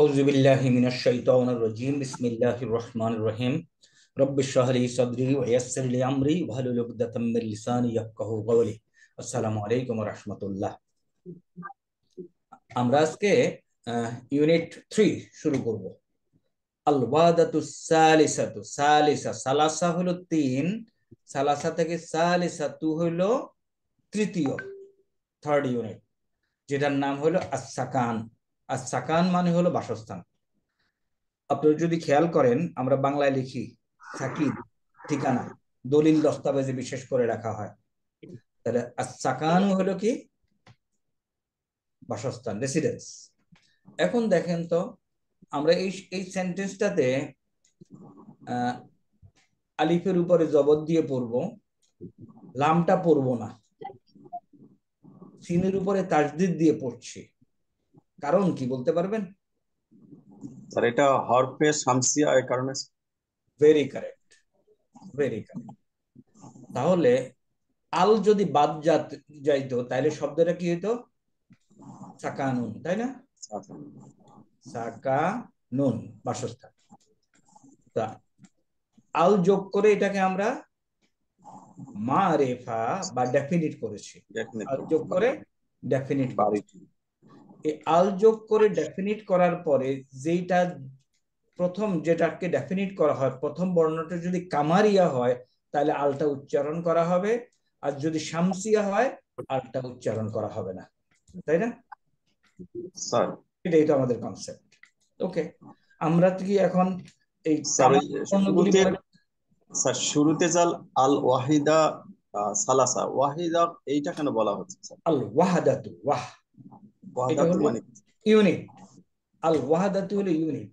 আউজুবিল্লাহিমিনাশাইতাউনিরজিম বিসমিল্লাহির রহমানির আমরা আজকে ইউনিট শুরু করব আল ওয়াদাতু সালিসাতু সালিসা সালাসা হলো তিন সালাসা থেকে সালিসাতু হলো তৃতীয় থার্ড ইউনিট যেটার নাম হলো আসাকান আর সাকান মানে হলো বাসস্থান আপনারা যদি খেয়াল করেন আমরা বাংলায় লিখি সাকিদ ঠিকানা দলিল দস্তাবেজে বিশেষ করে রাখা হয় তাহলে সাকান হলো কি বাসস্থান রেসিডেন্স এখন দেখেন তো আমরা এই এই সেন্টেন্সটাতে আলিফের উপরে জবর দিয়ে পড়ব লামটা পড়ব না সিনের উপরে তাজদিদ দিয়ে পড়ছি কারণ কি বলতে পারবেন স্যার এটা হরফে শামসিয়া এর কারণে ভেরি কারেক্ট ভেরি কারেক্ট তাহলে আল যদি বাদ যাত যাইতো তাহলে শব্দটা কি হইতো সাকানুন তাই না সাকানুন বাসস্থান তা আল যোগ করে এটাকে আমরা মা রেফা বা ডেফিনিট করেছি যোগ করে ডেফিনিট করেছি এই আল যোগ করে ডেফিনিট করার পরে যেটা প্রথম যেটাকে ডেফিনিট করা হয় প্রথম বর্ণটা যদি কামারিয়া হয় তাহলে আলটা উচ্চারণ করা হবে আর যদি শামসিয়া হয় আলটা উচ্চারণ করা হবে না তাই না এটাই তো আমাদের কনসেপ্ট ওকে আমরা কি এখন এই স্যার শুরুতে জাল আল ওয়াহিদা সালাসা ওয়াহিদা এইটা কেন বলা হচ্ছে আল ওয়াহাদাতু ওয়াহ ইউনিট আল ওয়াহাদাতু হলো ইউনিট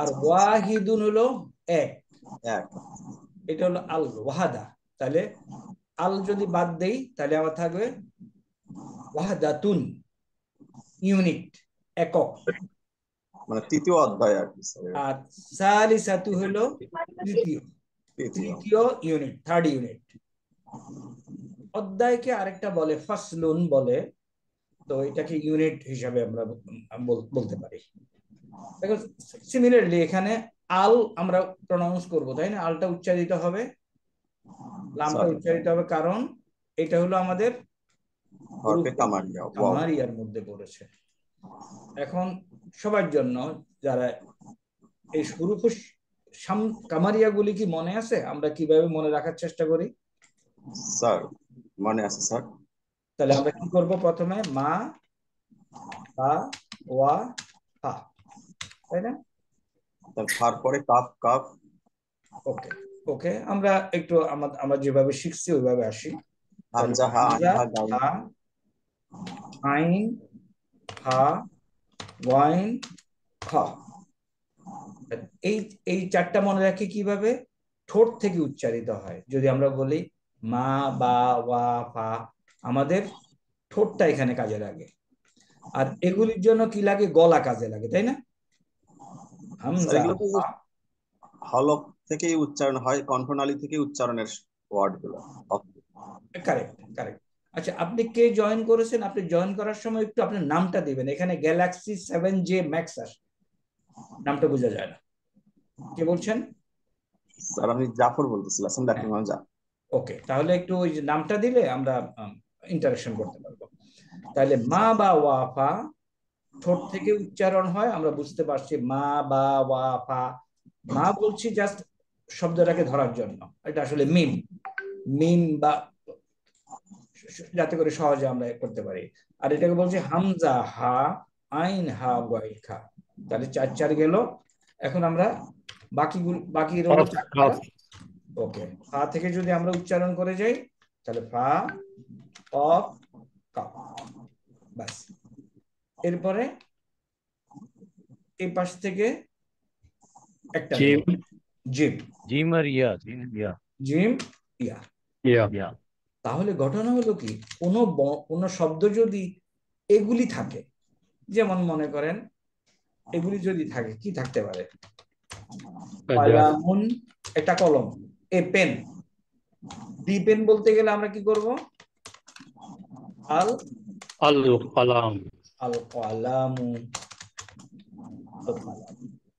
আর আচ্ছা। ওয়াহিদুন হলো এক এক এটা হলো আল ওয়াহাদা তাহলে আল যদি বাদ দেই তাহলে আমার থাকবে ওয়াহাদাতুন ইউনিট একক মানে তৃতীয় অধ্যায় আর কি আর সালিসাতু হলো তৃতীয় তৃতীয় ইউনিট থার্ড ইউনিট অধ্যায়কে আরেকটা বলে ফাসলুন বলে তো এটাকে ইউনিট হিসাবে আমরা বলতে পারি দেখো সিমিলারলি এখানে আল আমরা প্রনাউন্স করব তাই না আলটা উচ্চারিত হবে লামটা উচ্চারিত হবে কারণ এটা হলো আমাদের কামারিয়ার মধ্যে পড়েছে এখন সবার জন্য যারা এই হুরুফ কামারিয়াগুলি কি মনে আছে আমরা কিভাবে মনে রাখার চেষ্টা করি স্যার মনে আছে স্যার তাহলে আমরা কি করব প্রথমে মা বা ওয়া ফা তাই না তারপরে কাপ কাপ ওকে ওকে আমরা একটু আমরা যেভাবে শিখছি ওইভাবে আসি হামজা হা হা আইন হা ওয়াইন খা এই এই চারটা মনে রাখি কিভাবে ঠোঁট থেকে উচ্চারিত হয় যদি আমরা বলি মা বা ওয়া ফা আমাদের ঠোঁটটা এখানে কাজে লাগে আর এগুলির জন্য কি লাগে গলা কাজে লাগে তাই না হলক থেকে উচ্চারণ হয় কণ্ঠনালী থেকে উচ্চারণের ওয়ার্ড গুলো কারেক্ট কারেক্ট আচ্ছা আপনি কে জয়েন করেছেন আপনি জয়েন করার সময় একটু আপনার নামটা দিবেন এখানে গ্যালাক্সি সেভেন জে ম্যাক্স নামটা বোঝা যায় না কে বলছেন স্যার আমি জাফর বলতেছিলাম ওকে হ্যাঁ। তাহলে একটু ওই নামটা দিলে আমরা ইন্টারাকশন করতে পারবো তাহলে মা বা ওয়াফা ঠোঁট থেকে উচ্চারণ হয় আমরা বুঝতে পারছি মা বা ওয়াফা মা বলছি জাস্ট শব্দটাকে ধরার জন্য এটা আসলে মিম মিম বা যাতে করে সহজে আমরা করতে পারি আর এটাকে বলছি হামজা হা আইন হা ওয়াইল খা তাহলে চার চার গেল এখন আমরা বাকিগুলো বাকি ওকে ফা থেকে যদি আমরা উচ্চারণ করে যাই তাহলে ফা অফ কাপ বাস এরপরে এই পাশ থেকে একটা জিম জিম জিম আর ইয়া জিম ইয়া জিম ইয়া ইয়া তাহলে ঘটনা হলো কি কোনো কোনো শব্দ যদি এগুলি থাকে যেমন মনে করেন এগুলি যদি থাকে কি থাকতে পারে আচ্ছা। একটা কলম এ পেন ডি পেন বলতে গেলে আমরা কি করবো আল আল কলাম আল কলাম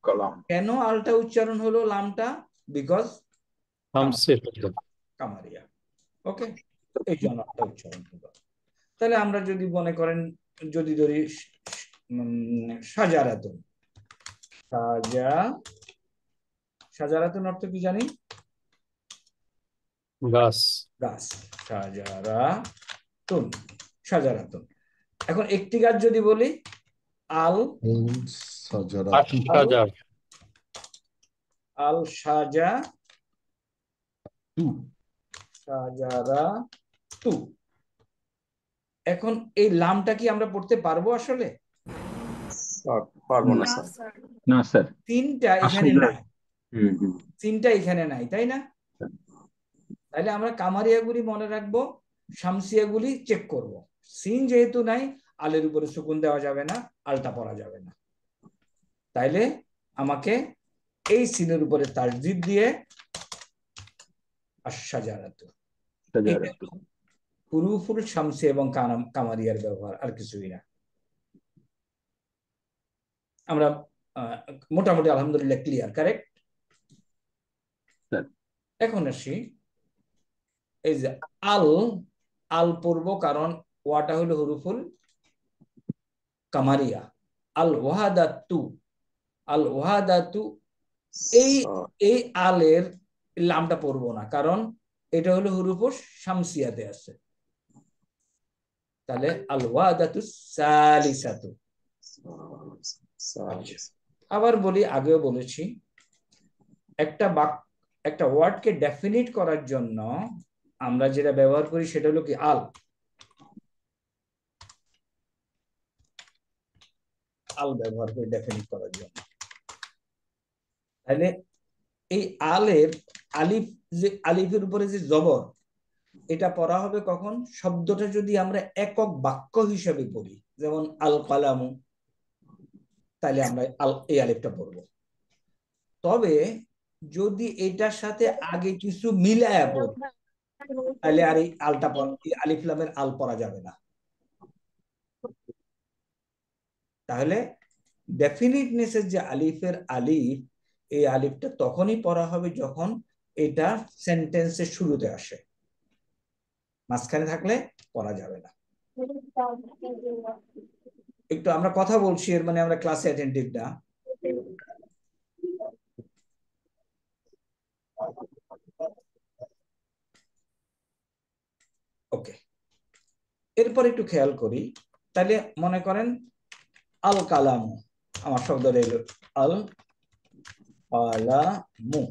কলাম কেন আলটা উচ্চারণ হলো লামটা বিকজ হামসের কামারিয়া ওকে এই জন্য আলটা উচ্চারণ হলো তাহলে আমরা যদি মনে করেন যদি ধরি সাজারাতুন সাজা সাজারাতুন অর্থ কি জানি গাছ গাছ সাজারাতুন সাজারাতুন এখন একটি গাছ যদি বলি আল আল সাজা সাজারা তু এখন এই লামটা কি আমরা পড়তে পারবো আসলে তিনটা এখানে নাই তিনটা এখানে নাই তাই না তাহলে আমরা কামারিয়াগুলি মনে রাখবো শামসিয়াগুলি চেক করবো সিন যেহেতু নাই আলের উপরে সুকুন দেওয়া যাবে না আলটা পরা যাবে না তাইলে আমাকে এই সিনের উপরে তার জিদ দিয়ে আশাজারাতু পুরুফুল শামসি এবং কামারিয়ার ব্যবহার আর কিছুই না আমরা মোটামুটি আলহামদুলিল্লাহ ক্লিয়ার কারেক্ট এখন আসি এই যে আল আল পূর্ব কারণ ওয়াটা হলো হরুফুল কামারিয়া আল ওয়াহাদাতু আল ওয়াহাদাতু এই এই আলের লামটা পড়বো না কারণ এটা হলো হুরুফুল শামসিয়াতে আছে তাহলে আল ওয়াদাতু সালিসাতু আবার বলি আগেও বলেছি একটা বাক একটা ওয়ার্ডকে ডেফিনিট করার জন্য আমরা যেটা ব্যবহার করি সেটা হলো কি আল আল ব্যবহার করে ডেফিনিট করার জন্য তাহলে এই আলের আলিফ যে আলিফের উপরে যে জবর এটা পড়া হবে কখন শব্দটা যদি আমরা একক বাক্য হিসেবে পড়ি যেমন আল কালাম তাহলে আমরা আল এই আলিফটা পড়ব তবে যদি এটার সাথে আগে কিছু মিলায় পড়ি তাহলে আর এই আলটা আলিফলামের আল পড়া যাবে না তাহলে ডেফিনিটনেসের যে আলিফের আলিফ এই আলিফটা তখনই পড়া হবে যখন এটা সেন্টেন্সের শুরুতে আসে মাঝখানে থাকলে পড়া যাবে না একটু আমরা কথা বলছি এর মানে আমরা ক্লাসে অ্যাটেন্টিভ না ওকে এরপর একটু খেয়াল করি তাহলে মনে করেন আল কালাম আমার শব্দ রইল আল কালামু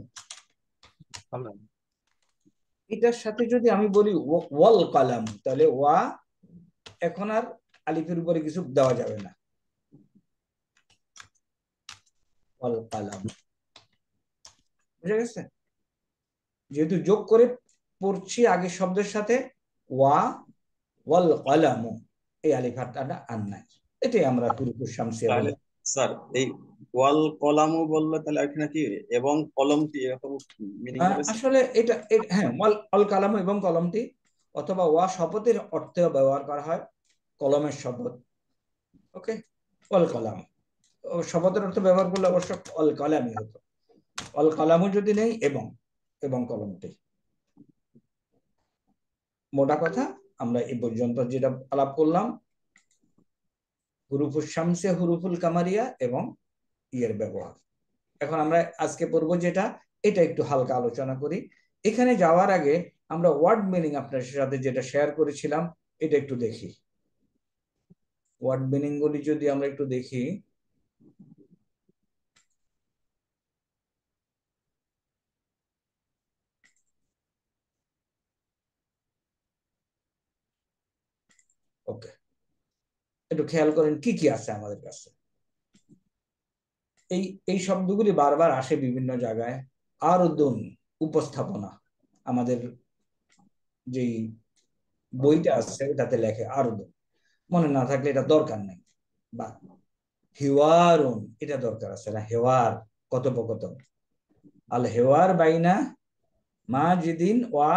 এটার সাথে যদি আমি বলি ওয়াল কালাম তাহলে ওয়া এখন আর আলিফের উপরে কিছু দেওয়া যাবে না ওয়াল কালাম বুঝা গেছে যেহেতু যোগ করে পড়ছি আগে শব্দের সাথে ওয়া ওয়াল কালামু এই আলিফাটা আর নাই এটাই আমরা পুরুষ শামসি স্যার এই ওয়াল কলামও বললে তাহলে এখানে কি এবং কলমটি এরকম আসলে এটা হ্যাঁ ওয়াল অল কলাম এবং কলমটি অথবা ওয়া শপথের অর্থে ব্যবহার করা হয় কলমের শপথ ওকে অল কলাম শপথের অর্থ ব্যবহার করলে অবশ্য অল কলামই হতো অল কলামও যদি নেই এবং এবং কলমটি মোটা কথা আমরা এই পর্যন্ত যেটা আলাপ করলাম হুরুফুল শামসে হুরুফুল কামারিয়া এবং ইয়ের ব্যবহার এখন আমরা আজকে পড়ব যেটা এটা একটু হালকা আলোচনা করি এখানে যাওয়ার আগে আমরা ওয়ার্ড মিনিং আপনার সাথে যেটা শেয়ার করেছিলাম এটা একটু দেখি ওয়ার্ড মিনিং গুলি যদি আমরা একটু দেখি ওকে একটু খেয়াল করেন কি কি আছে আমাদের কাছে এই এই শব্দগুলি বারবার আসে বিভিন্ন জায়গায় আর দুন উপস্থাপনা আমাদের যেই বইটা আছে এটাতে লেখে আর দুন মনে না থাকলে এটা দরকার নাই বা হেওয়ার এটা দরকার আছে না হেওয়ার কথোপকথন আল হেওয়ার বাইনা মা জিদিন ওয়া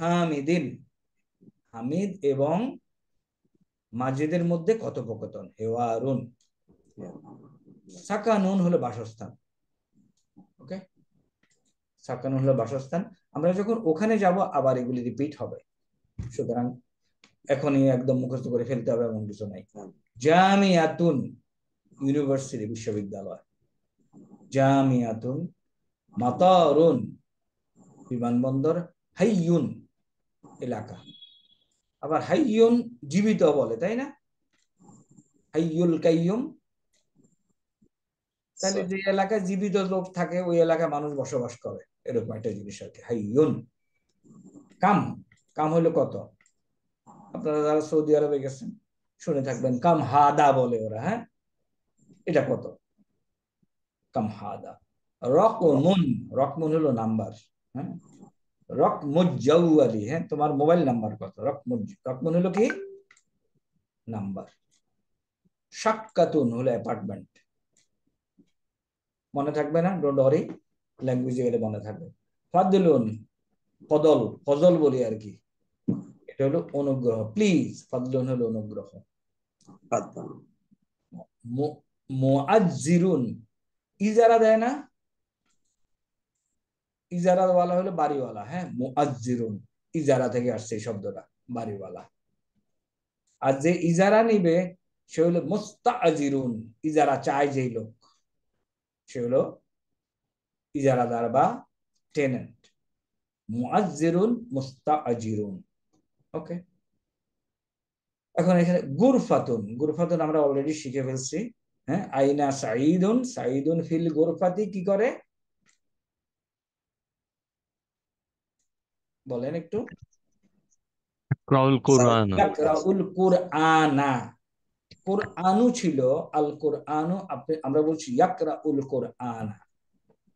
হামিদিন হামিদ এবং মাঝেদের মধ্যে কথোপকথন হেওয়ারুন সাকানুন হলো বাসস্থান ওকে সাকানুন হলো বাসস্থান আমরা যখন ওখানে যাব আবার এগুলি রিপিট হবে সুতরাং এখনই একদম মুখস্থ করে ফেলতে হবে এমন কিছু নাই হ্যাঁ। জামিয়াতুন ইউনিভার্সিটি বিশ্ববিদ্যালয় জামিয়াতুন মাতারুন বিমানবন্দর হাইয়ুন এলাকা আবার হাইয়ুম জীবিত বলে তাই না হাইয়ুল কাইয়ুম তাহলে যে এলাকায় জীবিত লোক থাকে ওই এলাকায় মানুষ বসবাস করে এরকম একটা জিনিস আর কি হাইয়ুন কাম কাম হলো কত আপনারা যারা সৌদি আরবে গেছেন শুনে থাকবেন কাম হাদা বলে ওরা হ্যাঁ এটা কত কাম হাদা রকমুন রকমুন হলো নাম্বার হ্যাঁ রকমুজ্জাউয়ালি হ্যাঁ তোমার মোবাইল নাম্বার কত রকমুজ রকমুন হলো কি নাম্বার সাক্কাতুন হলো অ্যাপার্টমেন্ট মনে থাকবে না ডোন্ট অরি ল্যাঙ্গুয়েজে গেলে মনে থাকবে ফাদলুন ফদল ফজল বলি আর কি এটা হলো অনুগ্রহ প্লিজ ফাদলুন হলো অনুগ্রহ মুআজ্জিরুন ইজারা দেয় না ওয়ালা হলো বাড়িওয়ালা হ্যাঁ মুআজ্জিরুন ইজারা থেকে আসছে এই শব্দটা বাড়িওয়ালা আর যে ইজারা নিবে সে হলো মোস্তাজিরুন ইজারা চায় যেই লোক সে হলো ইজারাদার বা টেনেন্ট মুআজ্জিরুন মুস্তাজিরুন ওকে এখন এখানে গুরফাতুন গুরফাতুন আমরা অলরেডি শিখে ফেলছি হ্যাঁ আইনা সাইদুন সাইদুন ফিল গুরফাতি কি করে বলেন একটু কাউল ছিল আল আপনি আমরা বলছি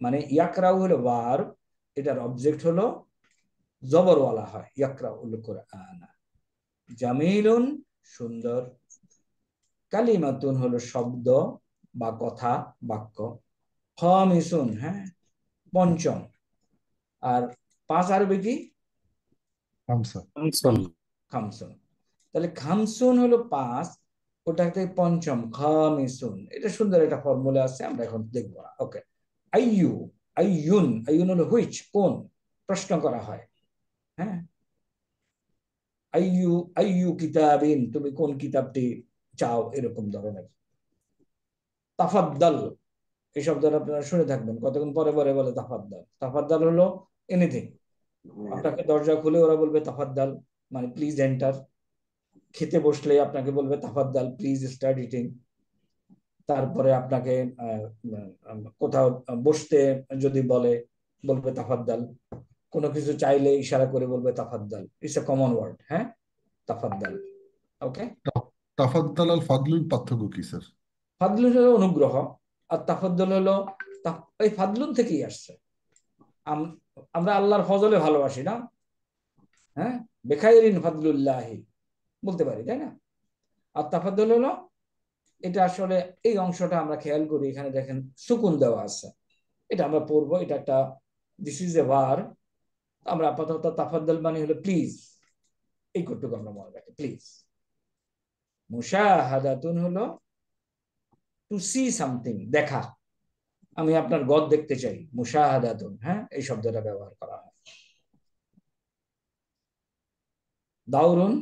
মানে ইয়াকরাউ হলো এটার অবজেক্ট হলো জবরওয়ালা হয় জামিলুন সুন্দর কালিমাতুন হলো শব্দ বা কথা বাক্য খমিসুন হ্যাঁ পঞ্চম আর পাঁচ আরবি কি খামসুন তাহলে খামসুন হলো পাঁচ ওটাতে পঞ্চম খামিসুন এটা সুন্দর একটা ফর্মুলা আছে আমরা এখন দেখব না ওকে আইয়ু আইয়ুন আইয়ুন হলো হুইচ কোন প্রশ্ন করা হয় হ্যাঁ আইয়ু আইয়ু কিতাবিন তুমি কোন কিতাবটি চাও এরকম ধরনের তাফাদ্দাল এই শব্দটা আপনারা শুনে থাকবেন কতক্ষণ পরে পরে বলে তাফাদ্দাল তাফাদ্দাল হলো এনিথিং হ্যাঁ। আপনাকে দরজা খুলে ওরা বলবে তাফাদ্দাল মানে প্লিজ এন্টার খেতে বসলে আপনাকে বলবে তাফাদ্দাল প্লিজ স্টার্ট ইটিং তারপরে আপনাকে কোথাও বসতে যদি বলে বলবে তাফাদ্দাল কোনো কিছু চাইলে ইশারা করে বলবে তাফাদ্দাল ইটস এ কমন ওয়ার্ড হ্যাঁ তাফাদ্দাল ওকে তাফাদ্দাল আল ফাদলুল পার্থক্য কি স্যার ফাদলুল হলো অনুগ্রহ আর তাফাদ্দল হলো এই ফাদলুন থেকেই আসছে আমরা আল্লাহর ফজলে ভালোবাসি না হ্যাঁ বেখাইরিন ফাদুল্লাহি বলতে পারি তাই না আর তাফাদুল হলো এটা আসলে এই অংশটা আমরা খেয়াল করি এখানে দেখেন সুকুন দেওয়া আছে এটা আমরা পড়বো এটা একটা দিস ইজ এ ভার আমরা আপাতত তাফাদ্দল মানে হলো প্লিজ এই কটুকু আমরা মনে রাখি প্লিজ মুসাহাদাতুন হলো টু সি সামথিং দেখা আমি আপনার গদ দেখতে চাই মুশাহাদাতুন হ্যাঁ এই শব্দটা ব্যবহার করা হয় দাউরুন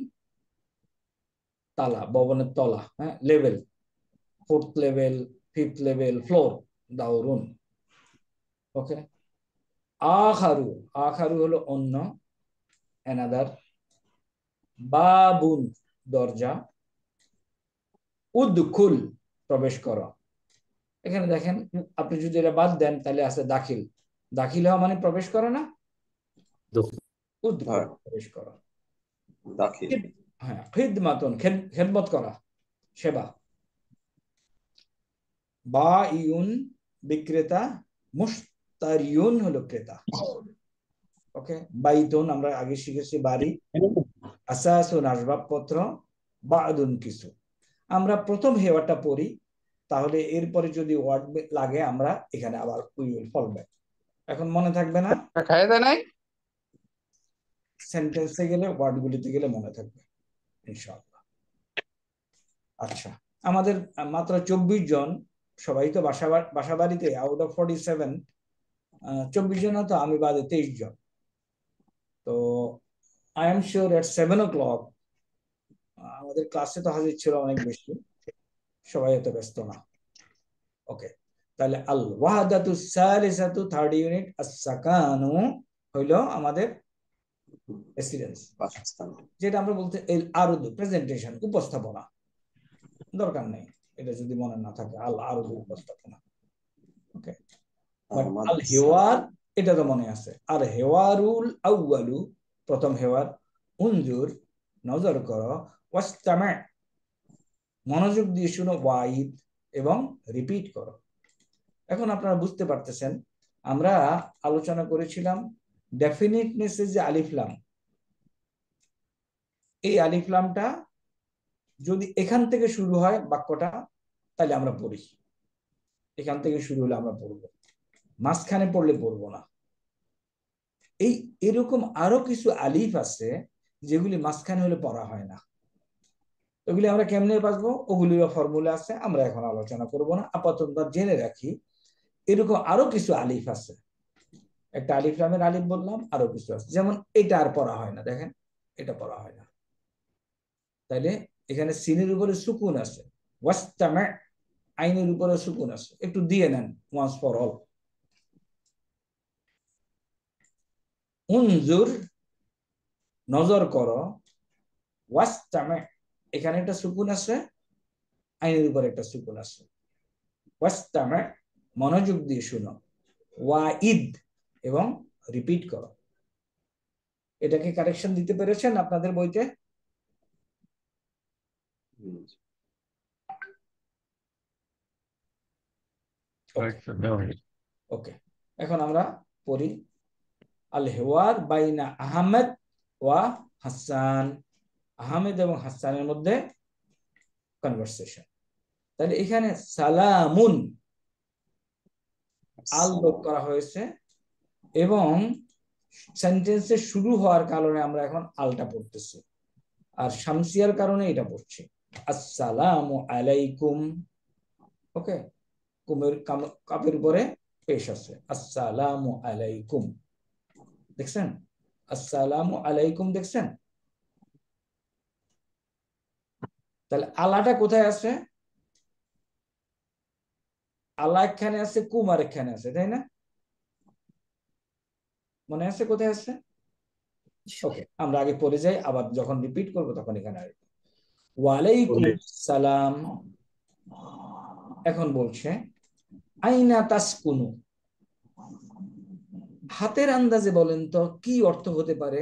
তালা ভবনের তলা হ্যাঁ level fourth level fifth level floor দাউরুন ওকে আখারু আখারু হলো অন্য অ্যানাদার বাবুন দরজা উদ্খুল প্রবেশ করা এখানে দেখেন আপনি যদি এটা বাদ দেন তাহলে আছে দাখিল দাখিল হওয়া মানে প্রবেশ করা না উদ্ধার হ্যাঁ। প্রবেশ করা হ্যাঁ খেদমত করা সেবা বা ইউন বিক্রেতা মুস্তারিউন হলো ক্রেতা ওকে বাইতুন আমরা আগে শিখেছি বাড়ি আসাসুন আসবাবপত্র বাদুন কিছু আমরা প্রথম হেওয়াটা পড়ি তাহলে এরপরে যদি ওয়ার্ড লাগে আমরা এখানে আবার উই উইল ফল ব্যাক এখন মনে থাকবে না কায়দা নাই সেন্টেন্সে গেলে গুলিতে গেলে মনে থাকবে ইনশাআল্লাহ আচ্ছা আমাদের মাত্র চব্বিশ জন সবাই তো বাসা বাসা বাড়িতে আউট অফ ফর্টি সেভেন চব্বিশ জন তো আমি বাদে তেইশ জন তো I am sure at seven o'clock আমাদের ক্লাসে তো হাজির ছিল অনেক বেশি সবাই এত ব্যস্ত না ওকে তাহলে আল ওয়াহাদাতু সালিসাতু থার্ড ইউনিট আসাকানু হইলো আমাদের রেসিডেন্স যেটা আমরা বলতে এল আরুদু প্রেজেন্টেশন উপস্থাপনা দরকার নেই এটা যদি মনে না থাকে আল আরুদু উপস্থাপনা ওকে আল হেওয়ার এটা তো মনে আছে আর হেওয়ারুল আউয়ালু প্রথম হেওয়ার উঞ্জুর নজর কর ওয়াস্তামা মনোযোগ দিয়ে শুনো ওয়াইদ এবং রিপিট করো এখন আপনারা বুঝতে পারতেছেন আমরা আলোচনা করেছিলাম ডেফিনিটনেসে যে আলিফলাম এই আলিফলামটা যদি এখান থেকে শুরু হয় বাক্যটা তাহলে আমরা পড়ি এখান থেকে শুরু হলে আমরা পড়ব মাঝখানে পড়লে পড়ব না এই এরকম আরো কিছু আলিফ আছে যেগুলি মাঝখানে হলে পড়া হয় না ওগুলি আমরা কেমনে বাঁচবো ওগুলিরও ফর্মুলা আছে আমরা এখন আলোচনা করব না আপাতত জেনে রাখি এরকম আরো কিছু আলিফ আছে একটা আলিফ রামের আলিফ বললাম আরো কিছু আছে যেমন এটা আর পড়া হয় না দেখেন এটা পড়া হয় না তাইলে এখানে সিনের উপরে সুকুন আছে আইনের উপরে সুকুন আছে একটু দিয়ে নেন ওয়ান্স ফর অল উনজুর নজর করো ওয়াস্তামে এখানে একটা সুকুন আছে আইনের উপর একটা সুকুন আছে ওয়াস্তামা মনোযোগ দিয়ে শুনো ওয়া ওয়াঈদ এবং রিপিট করো এটাকে কারেকশন দিতে পেরেছেন আপনাদের বইতে ওকে এখন আমরা পড়ি আল হেওয়ার বাইনা আহমেদ ওয়া হাসান আহমেদ এবং হাসানের মধ্যে কনভারসেশন তাহলে এখানে সালামুন আল লোপ করা হয়েছে এবং সেন্টেন্সের শুরু হওয়ার কারণে আমরা এখন আলটা পড়তেছি আর শামসিয়ার কারণে এটা পড়ছে আসসালাম আলাইকুম ওকে কুমের কাপের উপরে পেশ আছে আসসালাম আলাইকুম দেখছেন আসসালাম আলাইকুম দেখছেন তাহলে আলাটা কোথায় আছে আলা এখানে আছে কুমার এখানে আছে তাই না মনে আছে কোথায় আছে ওকে আমরা আগে পড়ে যাই আবার যখন রিপিট করব তখন এখানে আসবো ওয়ালাইকুম সালাম এখন বলছে আইনা তাসকুনু হাতের আন্দাজে বলেন তো কি অর্থ হতে পারে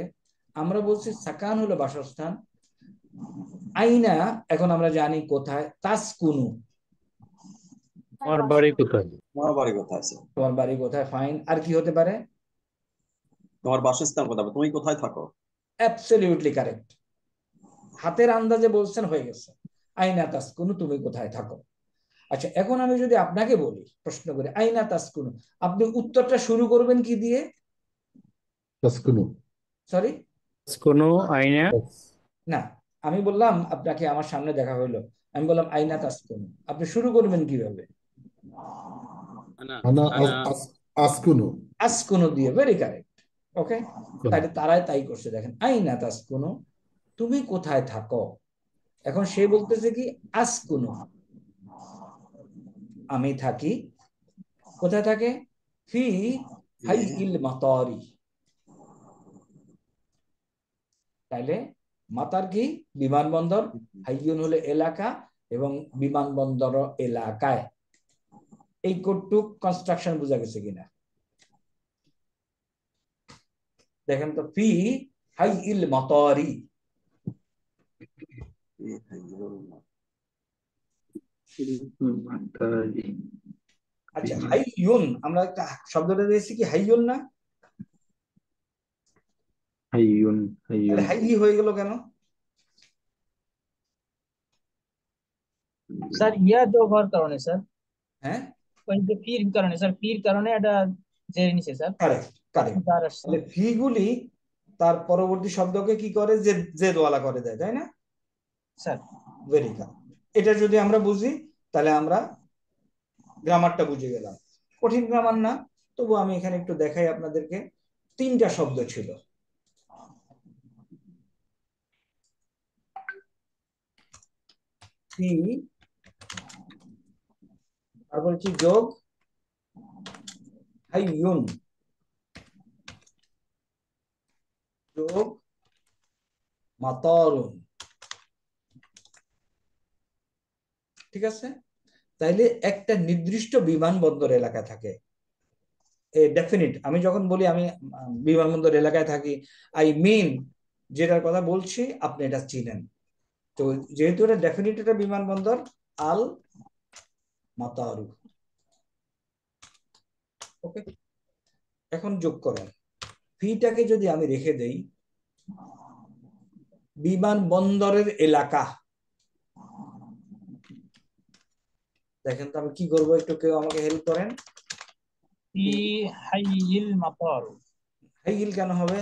আমরা বলছি সাকান হলো বাসস্থান আইনা এখন আমরা জানি কোথায় তাসকুনু তোমার বাড়ি কোথায় তোমার বাড়ি কোথায় তোমার বাড়ি কোথায় ফাইন আর কি হতে পারে তোমার বাসস্থান কোথায় তুমি কোথায় থাকো অ্যাবসলিউটলি কারেক্ট হাতের আন্দাজে বলছেন হয়ে গেছে আইনা তাসকুনু তুমি কোথায় থাকো আচ্ছা এখন আমি যদি আপনাকে বলি প্রশ্ন করি আইনা তাসকুনু আপনি উত্তরটা শুরু করবেন কি দিয়ে তাসকুনু সরি তাসকুনু আইনা না আমি বললাম আপনাকে আমার সামনে দেখা হইলো আমি বললাম আইনা কাজ করুন আপনি শুরু করবেন কিভাবে দিয়ে ভেরি কারেক্ট ওকে তাহলে তারাই তাই করছে দেখেন আইনা তাসকুনো তুমি কোথায় থাকো এখন সে বলতেছে কি আসকুনো আমি থাকি কোথায় থাকে ফি হাইল মাতারি তাইলে কি বিমানবন্দর হাইজিউন হলে এলাকা এবং বিমানবন্দর এলাকায় এই কোটটুক কনস্ট্রাকশন বোঝা গেছে কিনা দেখেন তো ফি হাই ইল মতরি আচ্ছা হাই ইউন আমরা শব্দটা দিয়েছি কি হাই ইউন না হাইয়ুন হাইয়ুন হয়ে গেল কেন স্যার ইয়া কারণে স্যার হ্যাঁ ওই যে ফির কারণে স্যার ফির কারণে এটা জেরে নিছে স্যার কারেক্ট কারেক্ট তাহলে ফি গুলি তার পরবর্তী শব্দকে কি করে যে জেদওয়ালা করে দেয় তাই না স্যার ভেরি এটা যদি আমরা বুঝি তাহলে আমরা গ্রামারটা বুঝে গেলাম কঠিন গ্রামার না তবু আমি এখানে একটু দেখাই আপনাদেরকে তিনটা শব্দ ছিল সি তারপর হচ্ছে যোগ হাইয়ুন যোগ মাতারুন ঠিক আছে তাইলে একটা নির্দিষ্ট বিমানবন্দর এলাকায় থাকে এ ডেফিনিট আমি যখন বলি আমি বিমানবন্দর এলাকায় থাকি আই মিন যেটার কথা বলছি আপনি এটা চিনেন তো যেহেতু এটা ডেফিনিট একটা বিমানবন্দর আল মাতারু ওকে এখন যোগ করেন ফিটাকে যদি আমি রেখে দেই বিমানবন্দরের এলাকা দেখেন তো আমি কি করবো একটু কেউ আমাকে হেল্প করেন কেন হবে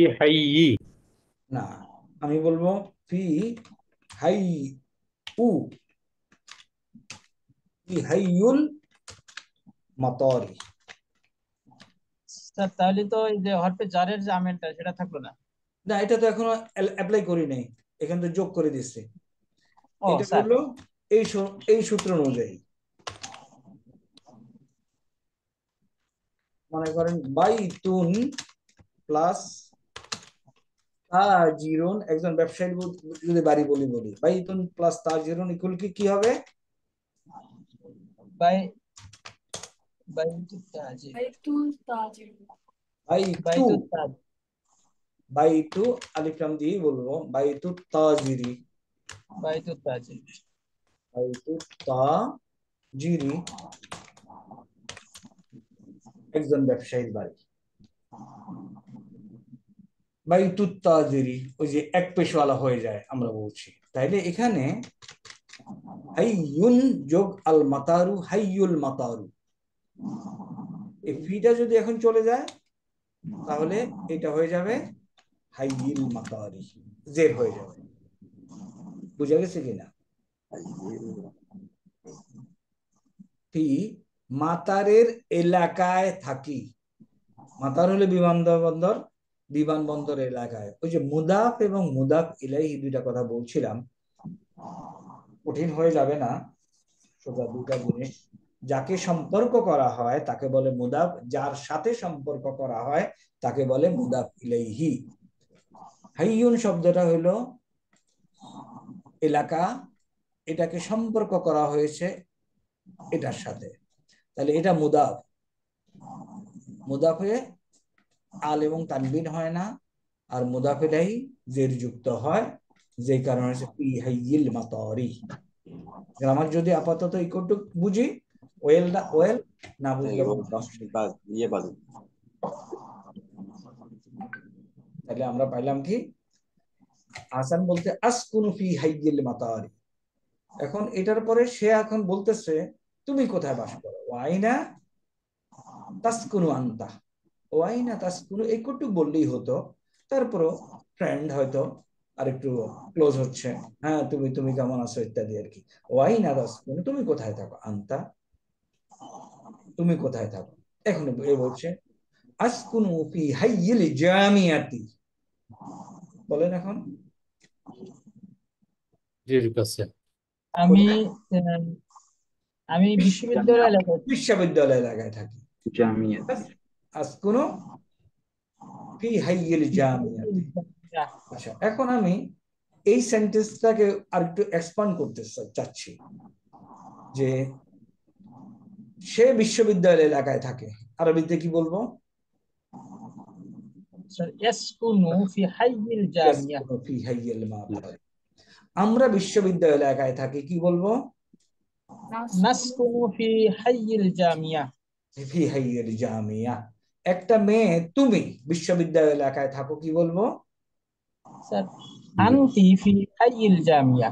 ই না আমি বলবো في هي أو في هي স্যার তাহলে তো এই যে হরফে জারের যে আমেলটা সেটা থাকলো না না এটা তো এখনো অ্যাপ্লাই করি নাই এখানে তো যোগ করে দিচ্ছে এটা হলো এই এই সূত্র অনুযায়ী মনে করেন বাইতুন প্লাস তার জিরোন একজন ব্যবসায়ী যদি বাড়ি বলি বলি বাই ইতন প্লাস তার জিরোন ইকুয়াল কি কি হবে বাই বাই টু বাই টু বাই টু আলিফ লাম দিয়ে বলবো বাই টু তাজিরি বাই টু তাজিরি বাই টু তাজিরি একজন ব্যবসায়ীর বাড়ি বাইতুত্তাজিরি ওই যে এক পেশওয়ালা হয়ে যায় আমরা বলছি তাইলে এখানে হাইয়ুন যোগ আল মাতারু হাইয়ুল মাতারু এই ফিটা যদি এখন চলে যায় তাহলে এটা হয়ে যাবে হাইয়িল মাতারি জের হয়ে যাবে বুঝা গেছে কিনা ফি মাতারের এলাকায় থাকি মাতার হলে বিমানবন্দর বিমানবন্দর এলাকায় ওই যে মুদাফ এবং মুদাফ ইলাইহি দুইটা কথা বলছিলাম কঠিন হয়ে যাবে না সোজা দুটা জিনিস যাকে সম্পর্ক করা হয় তাকে বলে মুদাফ যার সাথে সম্পর্ক করা হয় তাকে বলে মুদাফ ইলাইহি হাইয়ুন শব্দটা হলো এলাকা এটাকে সম্পর্ক করা হয়েছে এটার সাথে তাহলে এটা মুদাফ মুদাফে আল এবং তানবিন হয় না আর মুদাফিলাই জের যুক্ত হয় যে কারণে হচ্ছে ইহাইল মাতারি গ্রামার যদি আপাতত ইকটু বুঝি ওয়েল না ওয়েল না বুঝলে ইয়ে বাজে ইয়ে তাহলে আমরা পাইলাম কি আসান বলতে আসকুনু ফি হাইয়িল মাতারি এখন এটার পরে সে এখন বলতেছে তুমি কোথায় বাস করো ওয়াইনা তাসকুনু আন্তা ওয়াইনা আচ্ছা, তাসকুনু একটু বললেই হতো তারপরও ফ্রেন্ড হয়তো আর একটু ক্লোজ হচ্ছে হ্যাঁ তুমি তুমি কেমন আছো ইত্যাদি আর কি ওয়াইনা তাসকুনু তুমি কোথায় থাকো আন্তা তুমি কোথায় থাকো এখন এ বলছে আসকুনু ফি হাইয়িল জামিয়াতি বলেন এখন আমি আমি বিশ্ববিদ্যালয় এলাকায় বিশ্ববিদ্যালয় এলাকায় থাকি জামিয়াতি আসকুনো আচ্ছা এখন আমি এই সেন্টেন্সটাকে আর একটু এক্সপান্ড করতে চাচ্ছি যে সে বিশ্ববিদ্যালয় এলাকায় থাকে আরবিতে কি বলবো আমরা বিশ্ববিদ্যালয় এলাকায় থাকি কি বলবো জামিয়া জামিয়া একটা মেয়ে তুমি বিশ্ববিদ্যালয় এলাকায় থাকো কি বলবো স্যার আনতি ফি জামিয়া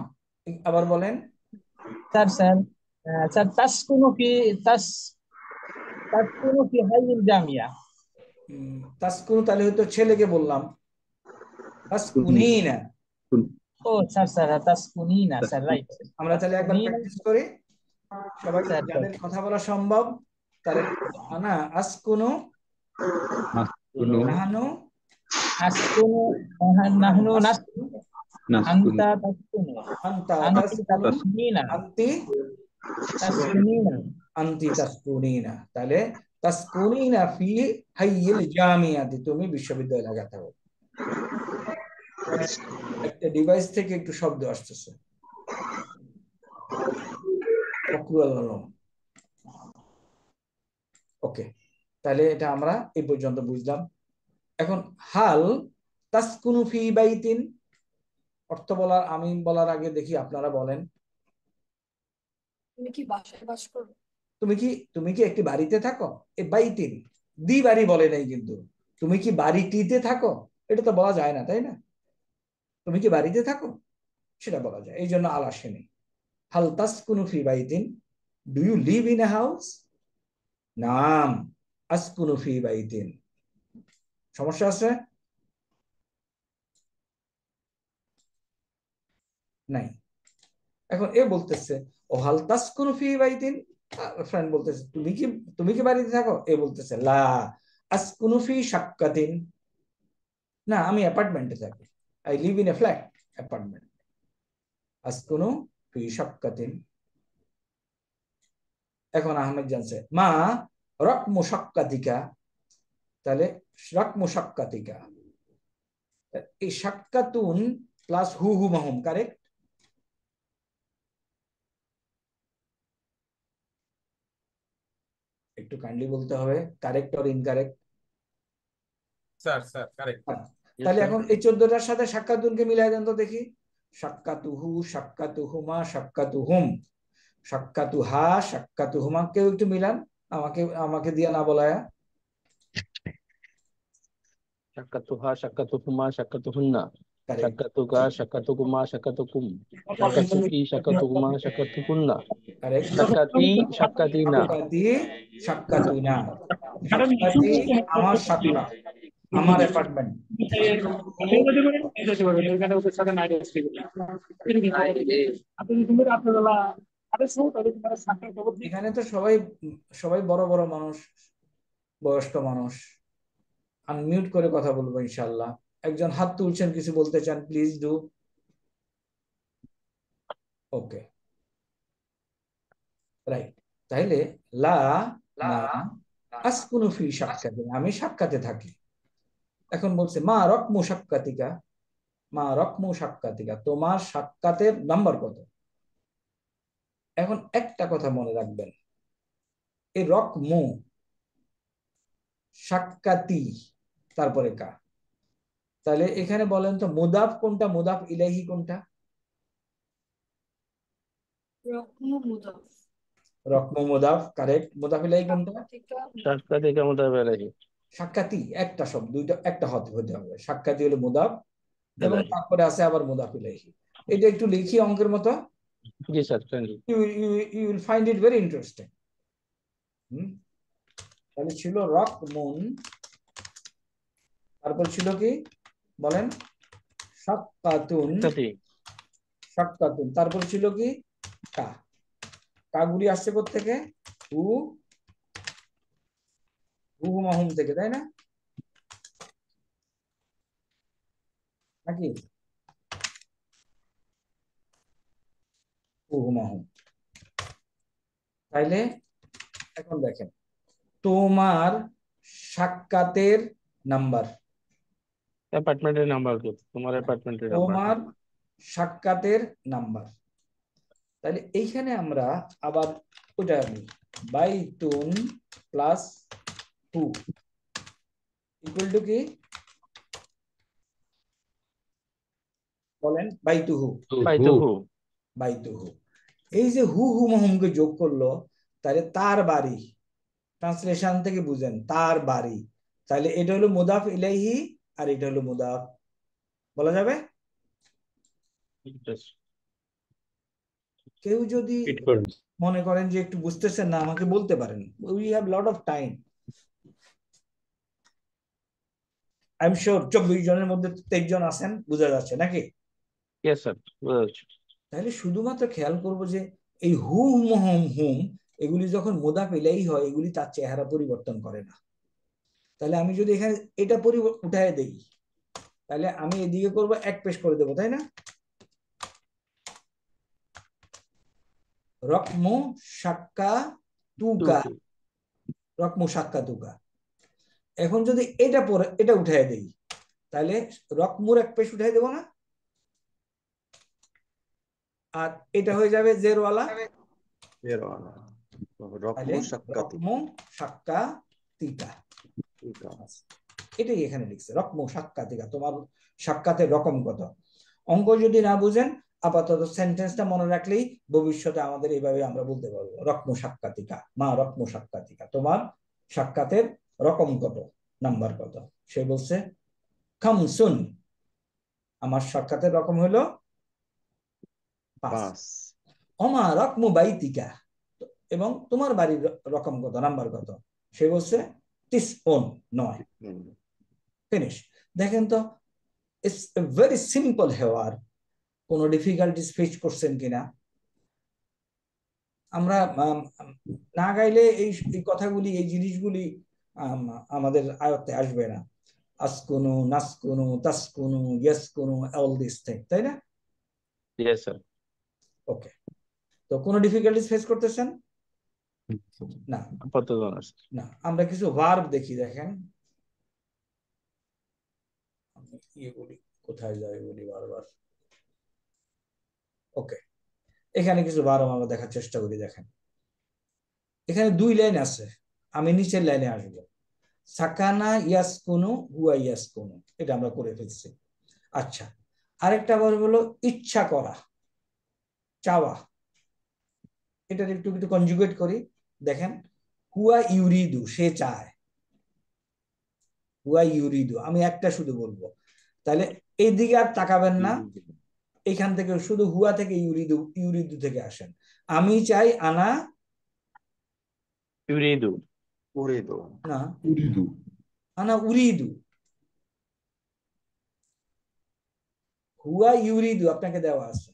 আবার বলেন স্যার স্যার স্যার তাস হাইল জামিয়া তাহলে হয়তো ছেলেকে বললাম না ও স্যার স্যার না স্যার রাইট আমরা তাহলে একবার প্র্যাকটিস করি সবাই কথা বলা সম্ভব তাহলে আনা ফি তুমি বিশ্ববিদ্যালয় লাগাতে হবে একটা ডিভাইস থেকে একটু শব্দ আসতেছে ওকে তাহলে এটা আমরা এই পর্যন্ত বুঝলাম এখন হাল তাসকুনু ফি বাইতিন অর্থ বলার আমি বলার আগে দেখি আপনারা বলেন তুমি কি বাসায় বাস করো তুমি কি তুমি কি একটি বাড়িতে থাকো এ বাইতিন দি বাড়ি বলে নাই কিন্তু তুমি কি বাড়িটিতে থাকো এটা তো বলা যায় না তাই না তুমি কি বাড়িতে থাকো সেটা বলা যায় এই জন্য আল আসেনি হাল তাসকুনু ফি বাইতিন do you live in a house নাম আসকুনু বাই দিন সমস্যা আছে নাই এখন এ বলতেছে ও ফ্রেন্ড বলতেছে তুমি কি তুমি কি বাড়িতে থাকো এ বলতেছে লা না আমি অ্যাপার্টমেন্টে থাকি I live in a flat apartment আসকুনু ফি সাক্কাতিন এখন আহমেদ জানছে মা রক মুসাক্কাতিকা তাহলে রক মুসাক্কাতিকা এই সাক্কাতুন প্লাস হু হু মাহুম কারেক্ট একটু কাইন্ডলি বলতে হবে correct or incorrect sir sir correct তাহলে এখন এই চোদ্দটার সাথে সাক্কাতুনকে মিলাই দেন তো দেখি সাক্কাতুহু সাক্কাতুহুমা হা সাক্কাতুহা সাক্কাতুহুমা কেউ একটু মিলান আমাকে আমাকে দিয়া না বলায়া শাকাতুহা শাকাতুহুমা শাকাতুহুন্না শাকাতুকা শাকাতুকুমা শাকাতুকুম শাকাতুকি শাকাতুকুমা শাকাতুকুন্না শাকাতি শাকাতিনা শাকাতুনা শাকাতি আমার শাকুনা আমার অ্যাপার্টমেন্ট আপনার এখানে তো সবাই সবাই বড় বড় মানুষ বয়স্ক মানুষ আনমিউট করে কথা বলবো ইনশাল্লাহ একজন হাত তুলছেন কিছু বলতে চান প্লিজ ডু ওকে রাইট তাইলে লা আসকুনু ফি সাক্ষাতে আমি সাক্ষাতে থাকি এখন বলছে মা রকমু সাক্ষাতিকা মা রকমু সাক্ষাতিকা তোমার সাক্ষাতের নাম্বার কত এখন একটা কথা মনে রাখবেন এই রক মু সাক্ষাতি তারপরে কা তাহলে এখানে বলেন তো মুদাফ কোনটা মুদাফ ইলাহি কোনটা কারেক্ট কোনটা সাক্ষাতি একটা শব্দ দুইটা একটা হতে হবে সাক্ষাতি মুদাফ এবং তারপরে আছে আবার মুদাফ ইলাহি এটা একটু লিখি অঙ্কের মতো Yes, sir. You, you, you will find it very interesting. Hmm hmm? তাহলে ছিল রক মুন তারপর ছিল কি বলেন সাক্কাতুন সাক্কাতুন তারপর ছিল কি কা কাগুলি আসছে থেকে হু হু মাহুম থেকে তাই না নাকি তাইলে এখন দেখেন তোমার সাক্ষাতের নাম্বার অ্যাপার্টমেন্টের নাম্বার তোমার অ্যাপার্টমেন্টের তোমার সাক্ষাতের নাম্বার তাহলে এইখানে আমরা আবার ওটা আমি বাই বাইতুন প্লাস টু ইকুয়াল টু কি বলেন বাইতুহু বাইতুহু বাইতুহু এই যে হু হু মহুমকে যোগ করলো তাহলে তার বাড়ি ট্রান্সলেশন থেকে বুঝেন তার বাড়ি তাহলে এটা হলো মুদাফ ইলাইহি আর এটা হলো মুদাফ বলা যাবে কেউ যদি মনে করেন যে একটু বুঝতেছেন না আমাকে বলতে পারেন we have lot of time I am sure চব্বিশ জনের মধ্যে তেইশ জন আছেন বুঝা যাচ্ছে নাকি স্যার যাচ্ছে তাহলে শুধুমাত্র খেয়াল করব যে এই হুম হুম হুম এগুলি যখন মোদা পেলেই হয় এগুলি তার চেহারা পরিবর্তন করে না তাহলে আমি যদি এখানে এটা পরি উঠায় দেই তাহলে আমি এদিকে করব এক পেশ করে দেবো তাই না রকম সাক্কা তুকা রকম সাক্কা তুকা এখন যদি এটা পরে এটা উঠায় দেই তাহলে রকমুর এক পেশ উঠাই দেবো না আর এটা হয়ে যাবে জেরওয়ালা জেরওয়ালা এটাই এখানে লিখছে রকমু সাক্কা তিকা তোমার সাক্কাতে রকম কত অঙ্ক যদি না বুঝেন আপাতত সেন্টেন্সটা মনে রাখলেই ভবিষ্যতে আমাদের এইভাবে আমরা বলতে পারবো রকম সাক্ষাতিকা মা রকম সাক্ষাতিকা তোমার সাক্ষাতের রকম কত নাম্বার কত সে বলছে খামসুন আমার সাক্ষাতের রকম হলো অমা রকম বাইতিকা এবং তোমার বাড়ির রকম কত নাম্বার কত সে বলছে নয় ফিনিশ দেখেন তো ইটস ভেরি সিম্পল হেওয়ার কোনো ডিফিকাল্টিস ফেস করছেন কিনা আমরা না গাইলে এই কথাগুলি এই জিনিসগুলি আমাদের আয়ত্তে আসবে না আসকোনো নাসকোনো তাসকোনো ইয়াসকোনো অল দিস থিং তাই না ইয়েস স্যার ওকে তো কোনো ডিফিকাল্টিস ফেস করতেছেন না না আমরা কিছু ভার্ব দেখি দেখেন ইয়ে বলি কোথায় বলি বারবার ওকে এখানে কিছু ভার্ব আমরা দেখার চেষ্টা করি দেখেন এখানে দুই লাইন আছে আমি নিচের লাইনে আসব সাকানা কোনো হুয়া কোনো এটা আমরা করে ফেলছি আচ্ছা আরেকটা বার হলো ইচ্ছা করা চাওয়া একটু একটু কনজুগেট করি দেখেন হুয়া ইউরিদু সে চায় হুয়া ইউরিদু আমি একটা শুধু বলবো তাহলে এই দিকে আর তাকাবেন না এখান থেকে শুধু হুয়া থেকে ইউরিদু ইউরিদু থেকে আসেন আমি চাই আনা ইউরিদু উরিদু না উরিদু আনা উরিদু হুয়া ইউরিদু আপনাকে দেওয়া আছে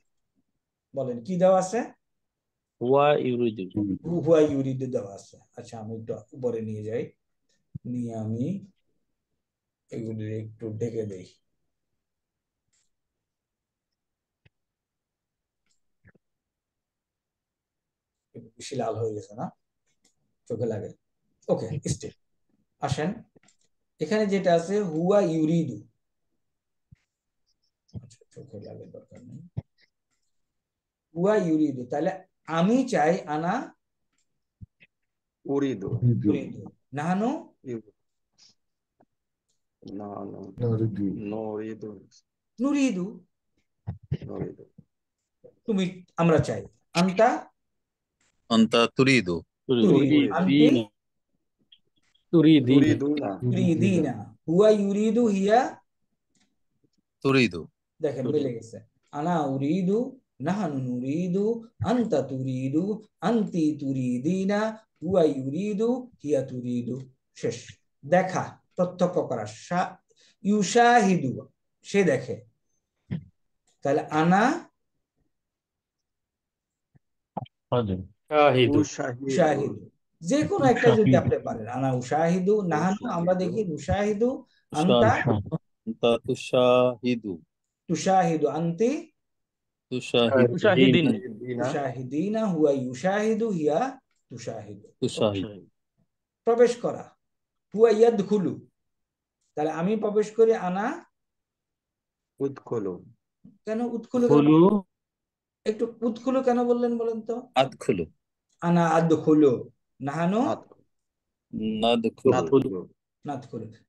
বলেন কি দেওয়া আছে হুয়া ইউরিদু হুয়া ইউরিদু আছে আচ্ছা আমি উপরে নিয়ে যাই নিয়ে আমি এগুলি একটু ডেকে দেই বেশি লাল হয়ে গেছে না চোখে লাগে ওকে স্টে আসেন এখানে যেটা আছে হুয়া ইউরিদু আচ্ছা চোখে লাগে দরকার নেই হুয়া ইউরিদু তাহলে আমি চাই আনা উরিদু উরিদু তুমি আমরা চাই আন্তা আন্তা তুরিদু তুরিদু তুরিদিনা হুয়া ইউরিদু হিয়া তুরিদু দেখেন মিলে গেছে আনা উরিদু নাহানু নুরিদু আন্তা তুরিদু আন্তি তুরিদিনা হুয়া ইউরিদু হিয়া তুরিদু শেষ দেখা প্রত্যক্ষ করা ইউশাহিদু সে দেখে তাহলে আনা শাহিদু যে কোনো একটা যদি আপনি পারেন আনা উশাহিদু নাহানু আমরা দেখি উশাহিদু আন্তা তুশাহিদু তুশাহিদু আন্তি প্রবেশ করা হুয়া ইয়াদ খুলু তাহলে আমি প্রবেশ করি আনা উৎখুলু কেন উৎখুলু একটু উৎখুলু কেন বললেন বলেন তো আদখুলু আনা আদখুলু নাহানো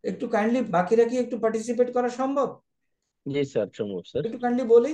একটু কাইন্ডলি বাকিরা কি একটু পার্টিসিপেট করা সম্ভব জি স্যার সম্ভব স্যার একটু কাইন্ডলি বলি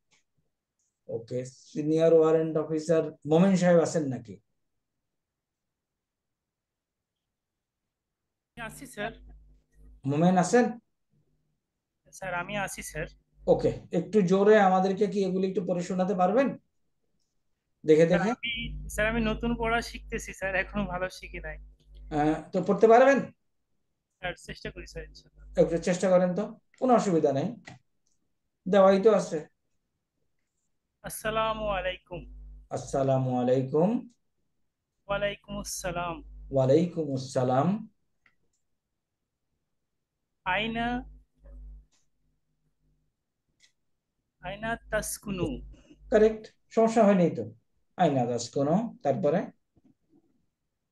okay senior warrant officer Momen সাহেব আছেন নাকি আছি স্যার মোমেন আছেন স্যার আমি আছি স্যার ওকে একটু জোরে আমাদেরকে কি এগুলি একটু পড়ে শোনাতে পারবেন দেখে দেখে স্যার আমি নতুন পড়া শিখতেছি স্যার এখনো ভালো শিখি নাই তো পড়তে পারবেন স্যার চেষ্টা করি স্যার একটু চেষ্টা করেন তো কোনো অসুবিধা নাই দেওয়াই তো আছে আসসালামু আলাইকুম আসসালামু আলাইকুম ওয়ালাইকুম আসসালাম ওয়ালাইকুম আসসালাম আইনা আইনা তাসকুনু কারেক্ট সমস্যা হয়নি তো আইনা তাসকুনু তারপরে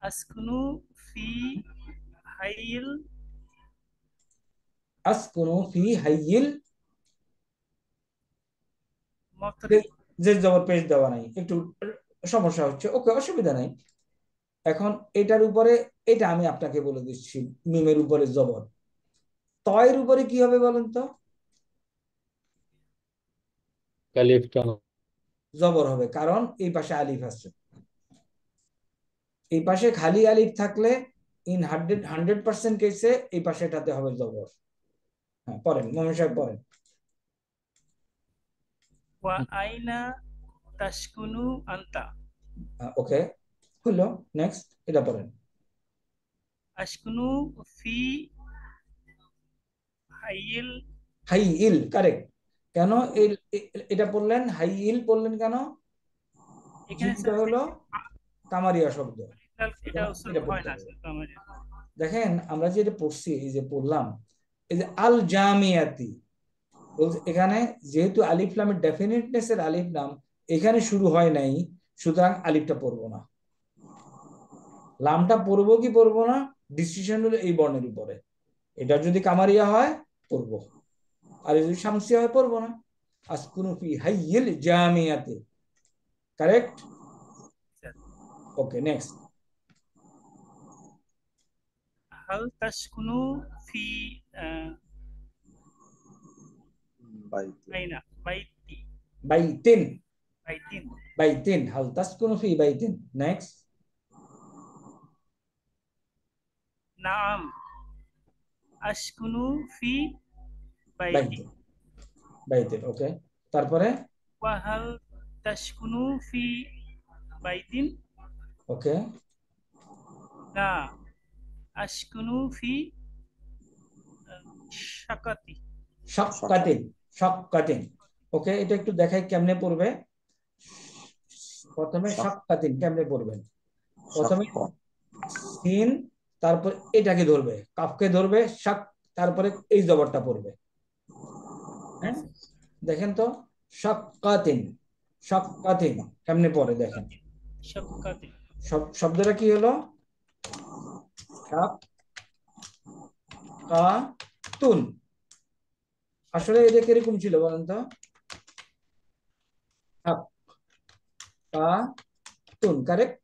আসকুনু ফি হাইল আসকুনু ফি হাইল মকরি যে জবর পেজ দেওয়া নাই একটু সমস্যা হচ্ছে ওকে অসুবিধা নাই এখন এটার উপরে এটা আমি আপনাকে বলে দিচ্ছি মিমের উপরে জবর তয়ের উপরে কি হবে বলেন তো জবর হবে কারণ এই পাশে আলিফ আছে এই পাশে খালি আলিফ থাকলে ইন হান্ড্রেড হান্ড্রেড পার্সেন্ট কেসে এই পাশে এটাতে হবে জবর হ্যাঁ পরেন মোহাম্মদ সাহেব পরেন ওয়া আইনা তাসকুনু আনতা ওকে হলো নেক্সট এটা পড়েন আসকুনু ফি হাইল হাইল কারেক্ট কেন এটা পড়লেন হাইল পড়লেন কেন এখানে হলো তামারিয়া শব্দ দেখেন আমরা যেটা পড়ছি এই যে পড়লাম এই যে আল জামিয়াতি এখানে যেহেতু আলিফ লামের ডেফিনেটনেস এর আলিফ নাম এখানে শুরু হয় নাই সুতরাং আলিফটা পড়বো না লামটা পড়বো কি পড়বো না ডিসিশন হলো এই বর্ণের উপরে এটা যদি কামারিয়া হয় পড়বো আর যদি শামসিয়া হয় পড়বো না আসকুনুফি হাইয়েল জামিয়াতে কারেক্ট ওকে নেক্সট হাল তাসকুনু ফি بين بيتي بيتين بيتين بيتين هل تسكن في بيتين next نعم أسكن في بيتي بيتين اوكي তারপরে وهل تسكن في بيتين اوكي لا أسكن في شقتي شقتي শক কাটিং ওকে এটা একটু দেখাই কেমনে পড়বে প্রথমে শক কাটিং কেমনে পড়বেন প্রথমে সিন তারপর এটাকে ধরবে কাফকে ধরবে শাক তারপরে এই জবরটা পড়বে হ্যাঁ দেখেন তো কাটিং সব কাটিং কেমনে পড়ে দেখেন শব্দটা কি হলো কা তুন আসলে এটা কিরকম ছিল বলেন তো হ্যাঁ। তুন কারেক্ট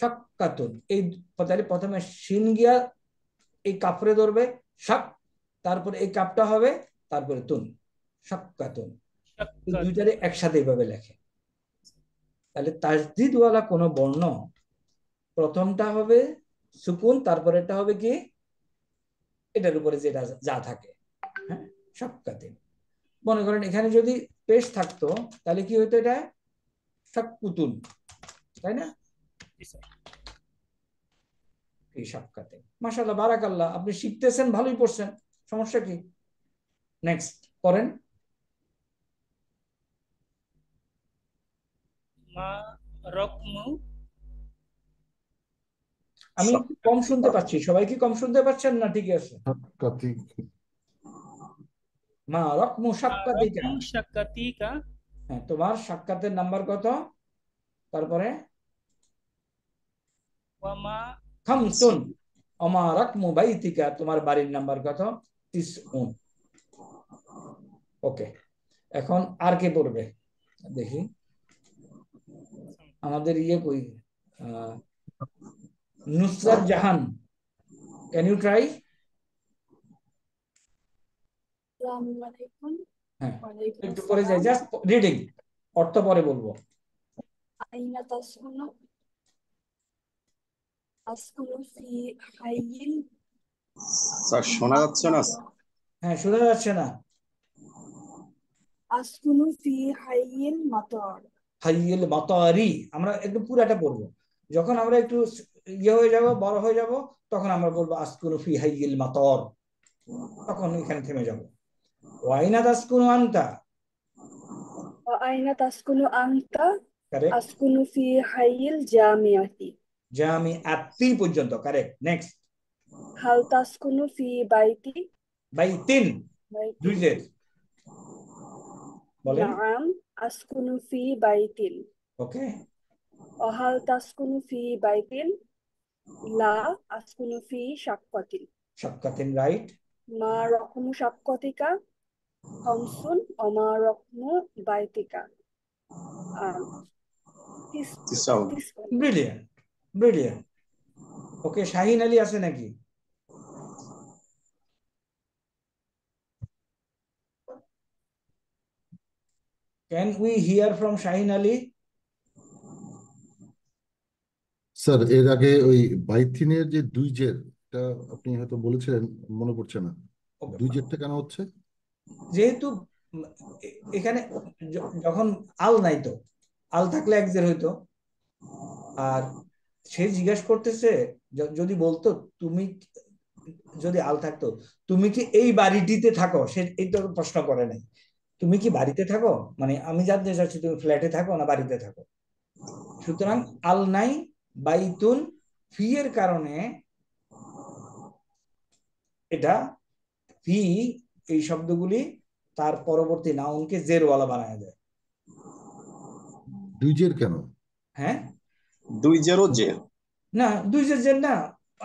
সাক্কাতুন এই তাহলে প্রথমে শিন গিয়া এই কাপড়ে ধরবে শাক তারপরে এই কাপটা হবে তারপরে তুন সাক্কাতুন দুইটারে একসাথে এইভাবে লেখে তাহলে তাজদিদওয়ালা কোনো বর্ণ প্রথমটা হবে সুকুন এটা হবে কি এটার উপরে যেটা যা থাকে হ্যাঁ সবকাতে মনে করেন এখানে যদি পেশ থাকতো তাহলে কি হইতো এটা সবকুতুন তাই না এই মাসাল্লাহ বারাকাল্লাহ আপনি শিখতেছেন ভালোই পড়ছেন সমস্যা কি নেক্সট করেন মা রকমু আমি কম শুনতে পাচ্ছি সবাই কি কম শুনতে পাচ্ছেন না ঠিক আছে মা রকমু হ্যাঁ তোমার সাক্ষাতের নাম্বার কত তারপরে খামসুন ওমা রকমু বাইতিকা তোমার বাড়ির নাম্বার কত তিসউন ওকে এখন আর কে পড়বে দেখি আমাদের ইয়ে কই Nusrat Jahan. Can you try? হ্যাঁ। একটু পরে যাই জাস্ট রিডিং অর্থ পরে বলবো শোনা যাচ্ছে না হ্যাঁ শোনা যাচ্ছে না আসকুনু মাতারি আমরা একদম পুরাটা পড়বো যখন আমরা একটু ইয়ে হয়ে যাব বড় হয়ে যাব তখন আমরা বলবো আসকুরু ফি হাইল মাতর তখন এখানে থেমে যাব ওয়াইনা তাসকুনু আনতা ওয়াইনা তাসকুনু আনতা আসকুনু ফি হাইল জামিয়াতি জামিয়াতি পর্যন্ত কারেক্ট নেক্সট হাল তাসকুনু ফি বাইতি বাইতিন দুইজের বলেন নাম আসকুনু ফি বাইতিন ওকে ওহাল তাসকুনু ফি বাইতিন La askunu fi shakkatin. Shakkatin, right? Ma rakmu shakkatika. Hamsun oma rakmu baitika. this, sound. Brilliant. Brilliant. ওকে শাহিন আলী আছে নাকি can we hear from Shahin sir এর আগে ওই বাইথিনের যে দুই জের আপনি হয়তো বলেছিলেন মনে পড়ছে না দুই জেরটা কেন হচ্ছে যেহেতু এখানে যখন আল নাই তো আল থাকলে এক জের হইতো আর সে জিজ্ঞেস করতেছে যদি বলতো তুমি যদি আল থাকতো তুমি কি এই বাড়িটিতে থাকো সে এই তো প্রশ্ন করে নাই তুমি কি বাড়িতে থাকো মানে আমি জানতে চাচ্ছি তুমি ফ্ল্যাটে থাকো না বাড়িতে থাকো সুতরাং আল নাই বাইতুন ফি এর কারণে এটা ফি এই শব্দগুলি তার পরবর্তী নাউনকে জেরওয়ালা বানায় দেয় দুই জের কেন হ্যাঁ দুই জেরও জের না দুই জের জের না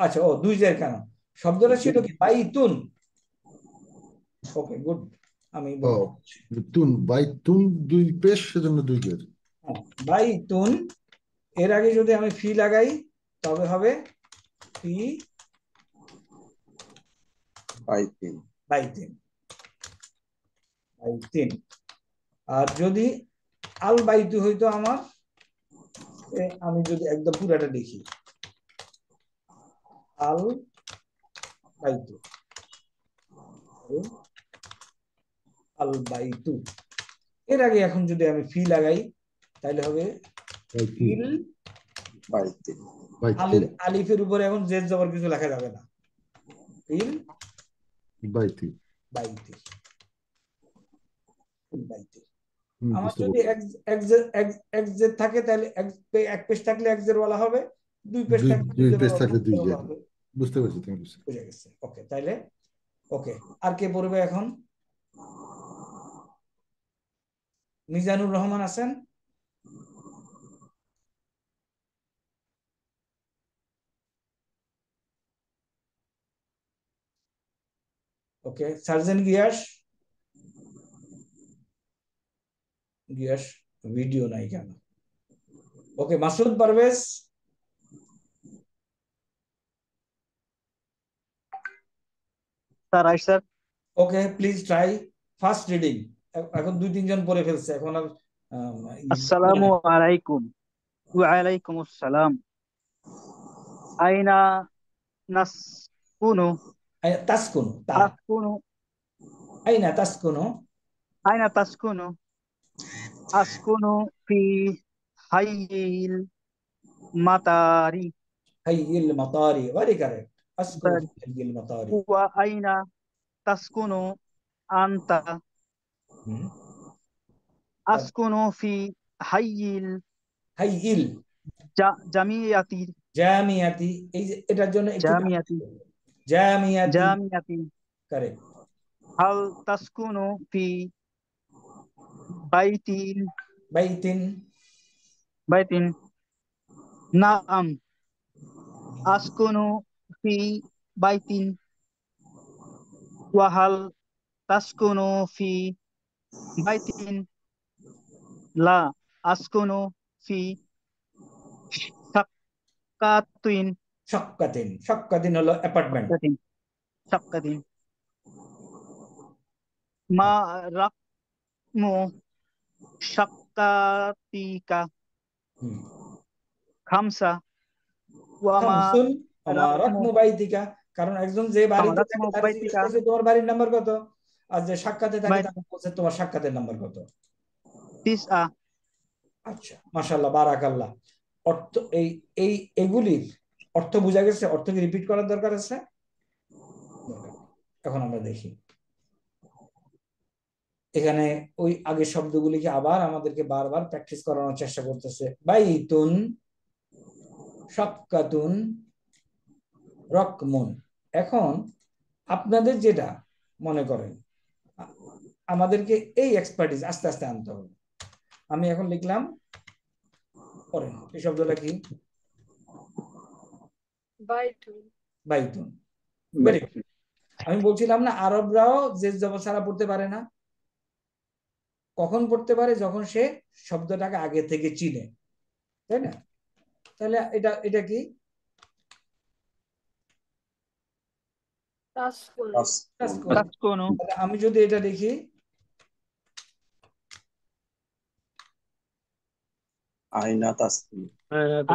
আচ্ছা ও দুই জের কেন শব্দটা ছিল কি বাইতুন ওকে গুড আমি বাইতুন বাইতুন দুই পেশ সেজন্য দুই জের হ্যাঁ, বাইতুন এর আগে যদি আমি ফি লাগাই তবে হবে ফি বাই তিন বাই তিন বাই তিন আর যদি আল বাইতু হইতো আমার আমি যদি একদম পুরাটা দেখি আল বাইতু আল বাইতু এর আগে এখন যদি আমি ফি লাগাই তাহলে হবে আলিফের উপরে এখন জেদ জবর কিছু লেখা যাবে না ইল বাইতি বাইতি বাইতি আমার যদি এক জেদ থাকে তাহলে এক থাকলে এক জের বলা হবে দুই পেজ থাকলে দুই পেজ থাকলে দুই জের বুঝতে পারছি তুমি ওকে তাইলে ওকে আর কে পড়বে এখন মিজানুর রহমান আছেন Okay, Sergeant Giyash. Giyash video নাই কেন okay Masud Parvez sir please try first reading এখন দুই তিনজন পড়ে ফেলছে এখন আর আসসালামু আলাইকুম ওয়া আলাইকুম আসসালাম আইনা নাসকুনু تسكن تسكن أين تسكن؟ أين تسكن؟ أسكن في حي المطار حي المطار very correct أسكن في حي المطار وأين تسكن أنت؟ أسكن في حي ال حي ال جامعتي جامعتي এটার জন্য জামিয়াতি Jamiyati. Jamiyati. Correct. Hal taskunu fi baitin. Baitin. Baitin. Naam. Askunu fi baitin. Wahal taskunu fi baitin. La askunu fi sakkatwin. সক্কাতিন সক্কাতিন হলো অ্যাপার্টমেন্ট সক্কাতিন মা রাকমু সক্কাতিকা খামসা খামসুন মা রাকমু বাইতিকা কারণ একজন যে বাড়িতে থাকে তোমার বাড়ির নাম্বার কত আর যে সাক্ষাতে থাকে তাকে বলছে তোমার সাক্ষাতের নাম্বার কত আচ্ছা মাশাল্লাহ বারাকাল্লাহ অর্থ এই এই এগুলির অর্থ বোঝা গেছে অর্থকে রিপিট করার দরকার আছে এখন আমরা দেখি এখানে ওই আগের শব্দগুলিকে আবার আমাদেরকে বারবার প্র্যাকটিস করানোর চেষ্টা করতেছে বাইতুন সকাতুন রকমুন এখন আপনাদের যেটা মনে করেন আমাদেরকে এই এক্সপার্টিস আস্তে আস্তে আনতে হবে আমি এখন লিখলাম করেন এই শব্দটা কি আমি বলছিলাম না আরবরাও জেজ জবর ছাড়া পড়তে পারে না কখন পড়তে পারে যখন সে শব্দটাকে আগে থেকে চিনে তাই না তাহলে এটা এটা কি আমি যদি এটা দেখি আইনা তাসকুনু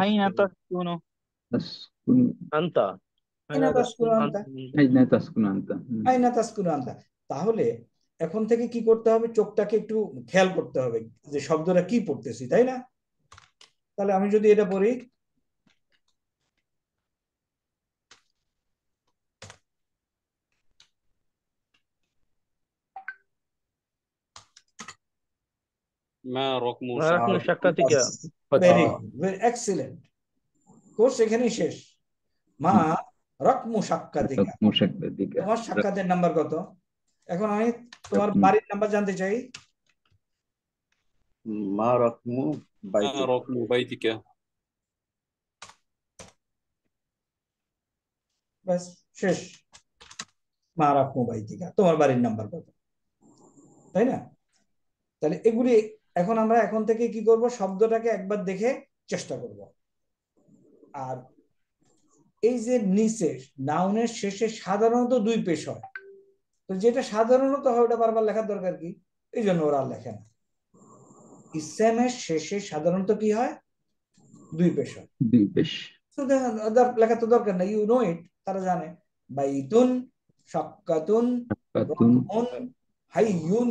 আইনা তাসকুনু আন্তা আন্তা তাহলে এখন থেকে কি করতে হবে চোখটাকে একটু খেয়াল করতে হবে যে শব্দটা কি পড়তেছি তাই না তাহলে আমি যদি এটা পড়ি এক্সিলেন্ট কোর্স এখানেই শেষ মা রকমু তোমার সাক্ষাতের নাম্বার কত এখন আমি তোমার বাড়ির নাম্বার জানতে চাই মা রকমু রকমু ব্যাস শেষ মা রকমু বাইদিকা তোমার বাড়ির নাম্বার কত তাই না তাহলে এগুলি এখন আমরা এখন থেকে কি করব শব্দটাকে একবার দেখে চেষ্টা করব আর এই যে নিচে নাউনের শেষে সাধারণত দুই পেশ হয় তো যেটা সাধারণত হয় ওটা বারবার লেখার দরকার কি এই জন্য ওরা লেখে না ইসলামের শেষে সাধারণত কি হয় দুই পেশ হয় দুই পেশ লেখা তো দরকার না ইউ নো ইট তারা জানে বাইতুন সাক্কাতুন হাইয়ুন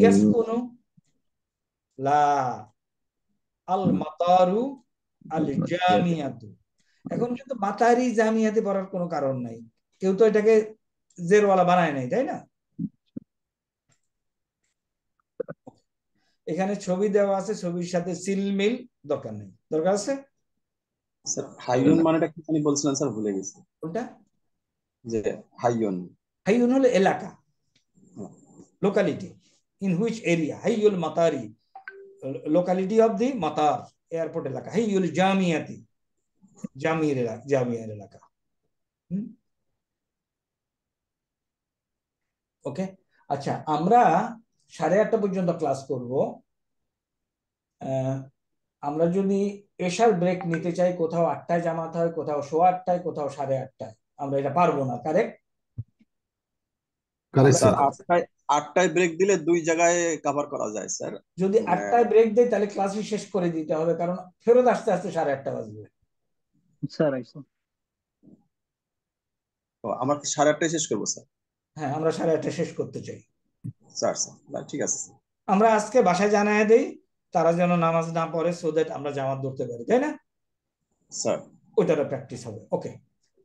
ইয়াসকুনু লা আল মাতারু আল জামিয়াতু এখন কিন্তু মাতারি জামিয়াতে পড়ার কোনো কারণ নাই কেউ তো এটাকে জেরওয়ালা বানায় নাই তাই না এখানে ছবি দেওয়া আছে ছবির সাথে সিলমিল দরকার নেই দরকার আছে স্যার হাইয়ুন মানেটা কি আপনি বলছিলেন স্যার ভুলে গেছি কোনটা যে হাইয়ুন হাইয়ুন হলো এলাকা লোকালিটি ইন হুইচ এরিয়া হাইয়ুল মাতারি লোকালিটি অফ দি মাতার এয়ারপোর্ট এলাকা হাইয়ুল জামিয়াতি জামিয়ার এলাকা জামিয়ার এলাকা ওকে আচ্ছা আমরা সাড়ে আটটা পর্যন্ত ক্লাস করব আমরা যদি এশার ব্রেক নিতে চাই কোথাও আটটায় জামাতে হয় কোথাও সোয়া আটটায় কোথাও সাড়ে আটটায় আমরা এটা পারবো না কারেক্ট আটটায় ব্রেক দিলে দুই জায়গায় কভার করা যায় স্যার যদি আটটায় ব্রেক দেয় তাহলে ক্লাসই শেষ করে দিতে হবে কারণ ফেরত আসতে আসতে সাড়ে আটটা বাজবে আমার কি সাড়ে আটটায় শেষ করবো স্যার হ্যাঁ আমরা সাড়ে শেষ করতে চাই স্যার স্যার ঠিক আছে আমরা আজকে বাসায় জানাই দেই তারা যেন নামাজ না পড়ে সো দ্যাট আমরা জামাত ধরতে পারি তাই না স্যার ওটারও প্র্যাকটিস হবে ওকে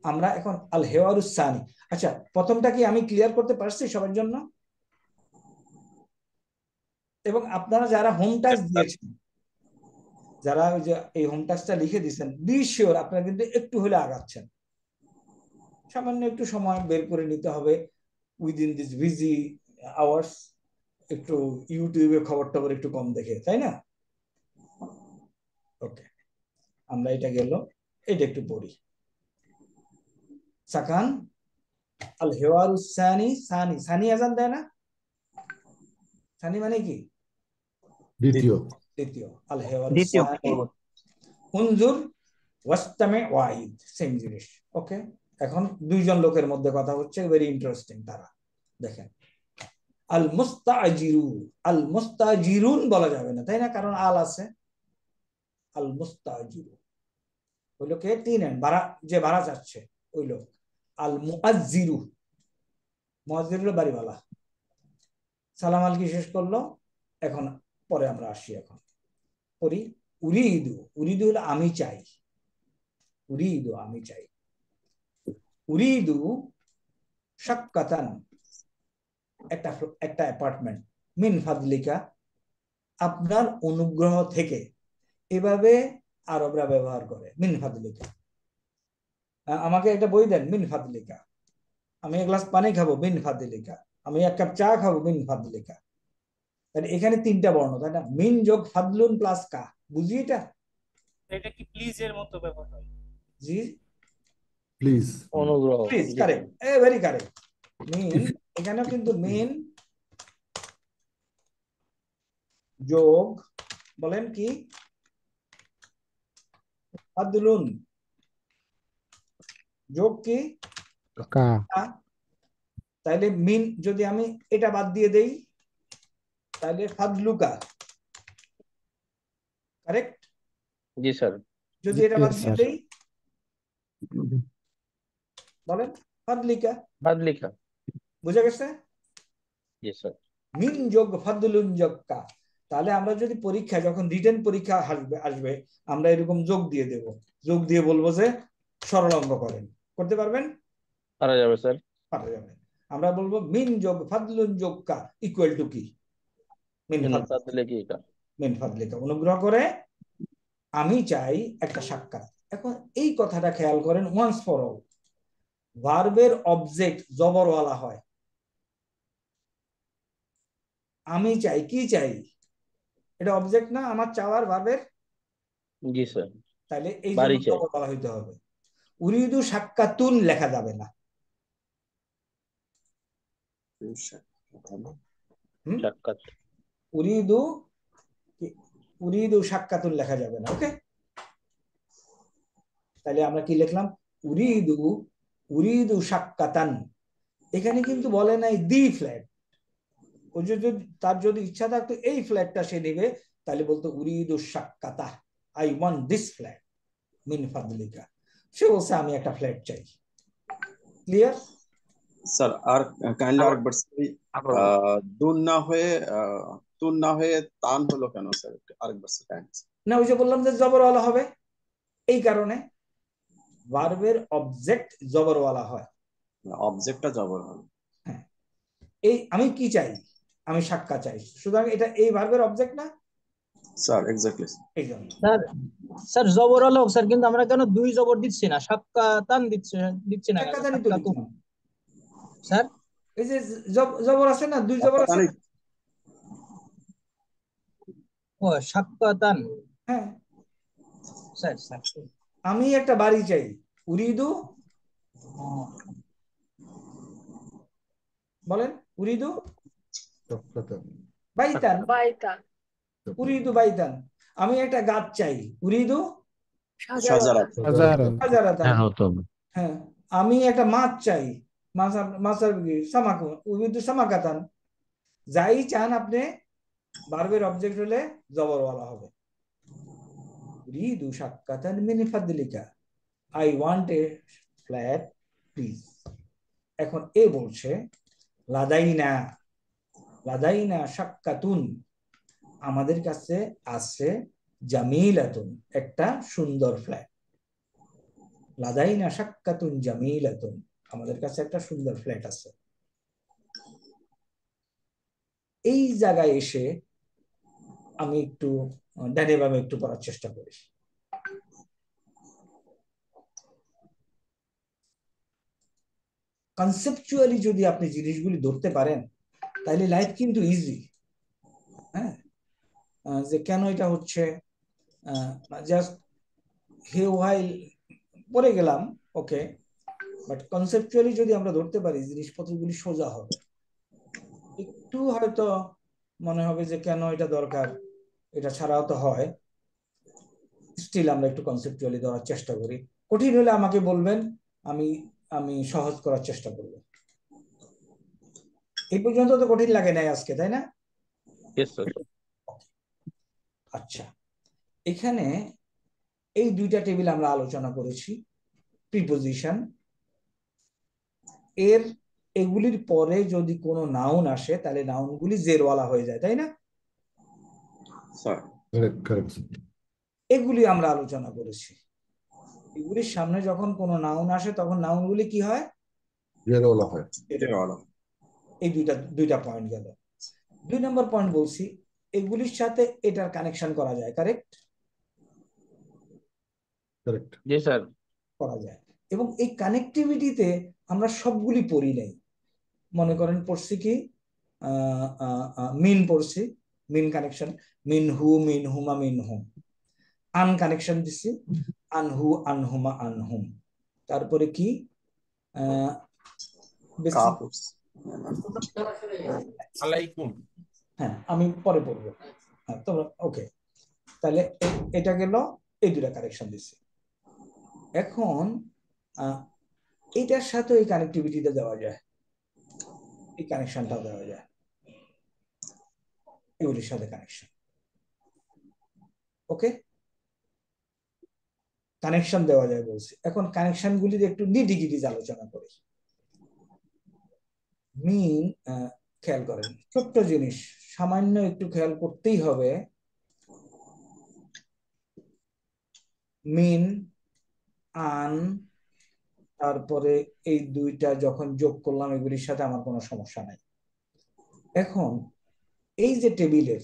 আমরা এখন আল হেওয়ারুসানি আচ্ছা প্রথমটা কি আমি ক্লিয়ার করতে পারছি সবার জন্য এবং আপনারা যারা হোম টাচ দিয়েছেন যারা ওই যে এই হোম টাস্কটা লিখে দিচ্ছেন বি শিওর আপনারা কিন্তু একটু হলে আগাচ্ছেন সামান্য একটু সময় বের করে নিতে হবে উইদিন দিস বিজি আওয়ার্স একটু ইউটিউবে খবর টবর একটু কম দেখে তাই না ওকে আমরা এটা গেল এটা একটু পড়ি সাকান আল হেওয়ার সানি সানি সানি আজান দেয় না সানি মানে কি দ্বিতীয় এখন দুইজন লোকের মধ্যে কথা হচ্ছে ভেরি ইন্টারেস্টিং তারা দেখেন আল আল মুস্তাজিরুন বলা যাবে না তাই না কারণ আল আছে আল ওই লোকে তিন ভাড়া যে ভাড়া যাচ্ছে ওই লোক আল মুআজিরু মুআজিরুল বাড়িওয়ালা সালাম আল কি শেষ করলো এখন পরে আমরা আসি এখন করি উরি ইদু উরিদু হলো আমি চাই উরি ইদু আমি চাই উরি ইদু সাক্কাতান একটা একটা অ্যাপার্টমেন্ট মিন ফাদলিকা আপনার অনুগ্রহ থেকে এভাবে আরবরা ব্যবহার করে মিন ফাদলিকা আমাকে একটা বই দেন মিন ফাদলিকা আমি এক গ্লাস পানি খাবো মিন ফাদলিকা আমি এক কাপ চা খাবো মিন ফাদলিকা তাহলে এখানে তিনটা বর্ণ তাই না মিন যোগ ফাদলুন প্লাস কা বুঝি এটা এটা কি প্লিজ এর মতো ব্যবহার হয় জি প্লিজ অনুগ্রহ প্লিজ এ ভেরি মিন কিন্তু মিন যোগ বলেন কি ফাদলুন যোগ কি কা তাইলে মিন যদি আমি এটা বাদ দিয়ে দেই তাহলে ফাদলুকা কারেক্ট জি স্যার যদি এটা বাদ দিয়ে দেই বলেন ফাদলিকা ফাদলিকা বুঝা গেছে জি স্যার মিন যোগ ফাদলুন যোগ কা তাহলে আমরা যদি পরীক্ষা যখন রিটেন পরীক্ষা আসবে আসবে আমরা এরকম যোগ দিয়ে দেব যোগ দিয়ে বলবো যে সরল অঙ্ক করেন করতে পারবেন পারা যাবে স্যার পারা যাবে আমরা বলবো মিন যোগ ফাদলুন যোগ কা ইকুয়াল টু কি অনুগ্রহ করে আমি চাই একটা সাক্ষাৎ এখন এই কথাটা খেয়াল করেন ওয়ান্স ফর অল ভার্বের অবজেক্ট জবরওয়ালা হয় আমি চাই কি চাই এটা অবজেক্ট না আমার চাওয়ার ভার্বের জি স্যার তাহলে এই জবরওয়ালা হইতে হবে উরিদু সাক্ষাৎ তুন লেখা যাবে না সাক্ষাৎ মানে? উরিদু উরিদু সাক্ষাতুল লেখা যাবে না ওকে তাহলে আমরা কি লিখলাম উরিদু উরিদু সাক্ষাতান এখানে কিন্তু বলে নাই দি ফ্ল্যাট ও যদি তার যদি ইচ্ছা থাকতো এই ফ্ল্যাটটা সে নেবে তাহলে বলতো উরিদু সাক্ষাতা আই ওয়ান্ট দিস ফ্ল্যাট মিন ফাদলিকা সে বলছে আমি একটা ফ্ল্যাট চাই ক্লিয়ার স্যার আর কাইন্ডলি আর দুন না হয়ে তুন না হয়ে তান হলো কেন স্যার আরেকবার না ওই যে বললাম যে জবরওয়ালা হবে এই কারণে ভার্বের অবজেক্ট জবরওয়ালা হয় অবজেক্টটা জবর হয় এই আমি কি চাই আমি সাক্ষা চাই সুতরাং এটা এই ভার্বের অবজেক্ট না স্যার এক্স্যাক্টলি স্যার স্যার জবর হোক স্যার কিন্তু আমরা কেন দুই জবর দিচ্ছি না সাক্ষা তান দিচ্ছি দিচ্ছি না স্যার এই যে জবর আছে না দুই জবর আছে হ্যাঁ। আমি একটা বাড়ি চাই উরিদু বলেন উরিদু বাইতান বাইতান উরিদু বাইতান আমি একটা গাছ চাই উরিদু হ্যাঁ, হ্যাঁ আমি একটা মাছ চাই মাছ মাছ সামাকু উরিদু সামাকাতান যাই চান আপনি বার্বের অবজেক্ট হলে জবর বলা হবে রিদু সাক্কাতান মিন ফাদলিকা I want a flat please এখন এ বলছে লাদাইনা লাদাইনা সাক্কাতুন আমাদের কাছে আছে জামিলাতুন একটা সুন্দর ফ্ল্যাট লাদাইনা সাক্কাতুন জামিলাতুন আমাদের কাছে একটা সুন্দর ফ্ল্যাট আছে এই জায়গায় এসে আমি একটু ডানে বামে একটু পড়ার চেষ্টা করি কনসেপচুয়ালি যদি আপনি জিনিসগুলি ধরতে পারেন তাহলে লাইফ কিন্তু ইজি হ্যাঁ যে কেন এটা হচ্ছে জাস্ট হে ওয়াইল পরে গেলাম ওকে বাট কনসেপচুয়ালি যদি আমরা ধরতে পারি জিনিসপত্রগুলি সোজা হবে একটু হয়তো মনে হবে যে কেন এটা দরকার এটা ছাড়াও তো হয় স্টিল আমরা একটু কনসেপচুয়ালি ধরার চেষ্টা করি কঠিন হলে আমাকে বলবেন আমি আমি সহজ করার চেষ্টা করব এই পর্যন্ত তো কঠিন লাগে নাই আজকে তাই না আচ্ছা এখানে এই দুইটা টেবিল আমরা আলোচনা করেছি প্রিপোজিশন এর এগুলির পরে যদি কোনো নাউন আসে তাহলে নাউনগুলি জেরওয়ালা হয়ে যায় তাই না এগুলি আমরা আলোচনা করেছি এগুলির সামনে যখন কোনো নাউন আসে তখন নাউনগুলি কি হয় জেরওয়ালা হয় এই দুইটা দুইটা পয়েন্ট গেল দুই নম্বর পয়েন্ট বলছি এগুলির সাথে এটার কানেকশন করা যায় কারেক্ট করা যায় এবং এই কানেক্টিভিটিতে আমরা সবগুলি পড়ি নাই মনে করেন পড়ছি কি মিন পড়ছি মিন কানেকশন মিন হু মিন হুমা মিন হুম আন কানেকশন দিছি আনহু আনহুমা আনহুম তারপরে কি হ্যাঁ আমি পরে পড়বো হ্যাঁ তোমরা ওকে তাহলে এটা গেল এই দুটা কানেকশন দিছি এখন এটার সাথে এই কানেকটিভিটিটা দেওয়া যায় এই কানেকশনটাও দেওয়া যায় এগুলির সাথে কানেকশন ওকে কানেকশন দেওয়া যায় বলছি এখন কানেকশন গুলির একটু নিডিগিরিজ আলোচনা করি মিন খেয়াল করেন ছোট্ট জিনিস সামান্য একটু খেয়াল করতেই হবে মিন আন তারপরে এই দুইটা যখন যোগ করলাম এগুলির সাথে আমার কোনো সমস্যা নাই এখন এই যে টেবিলের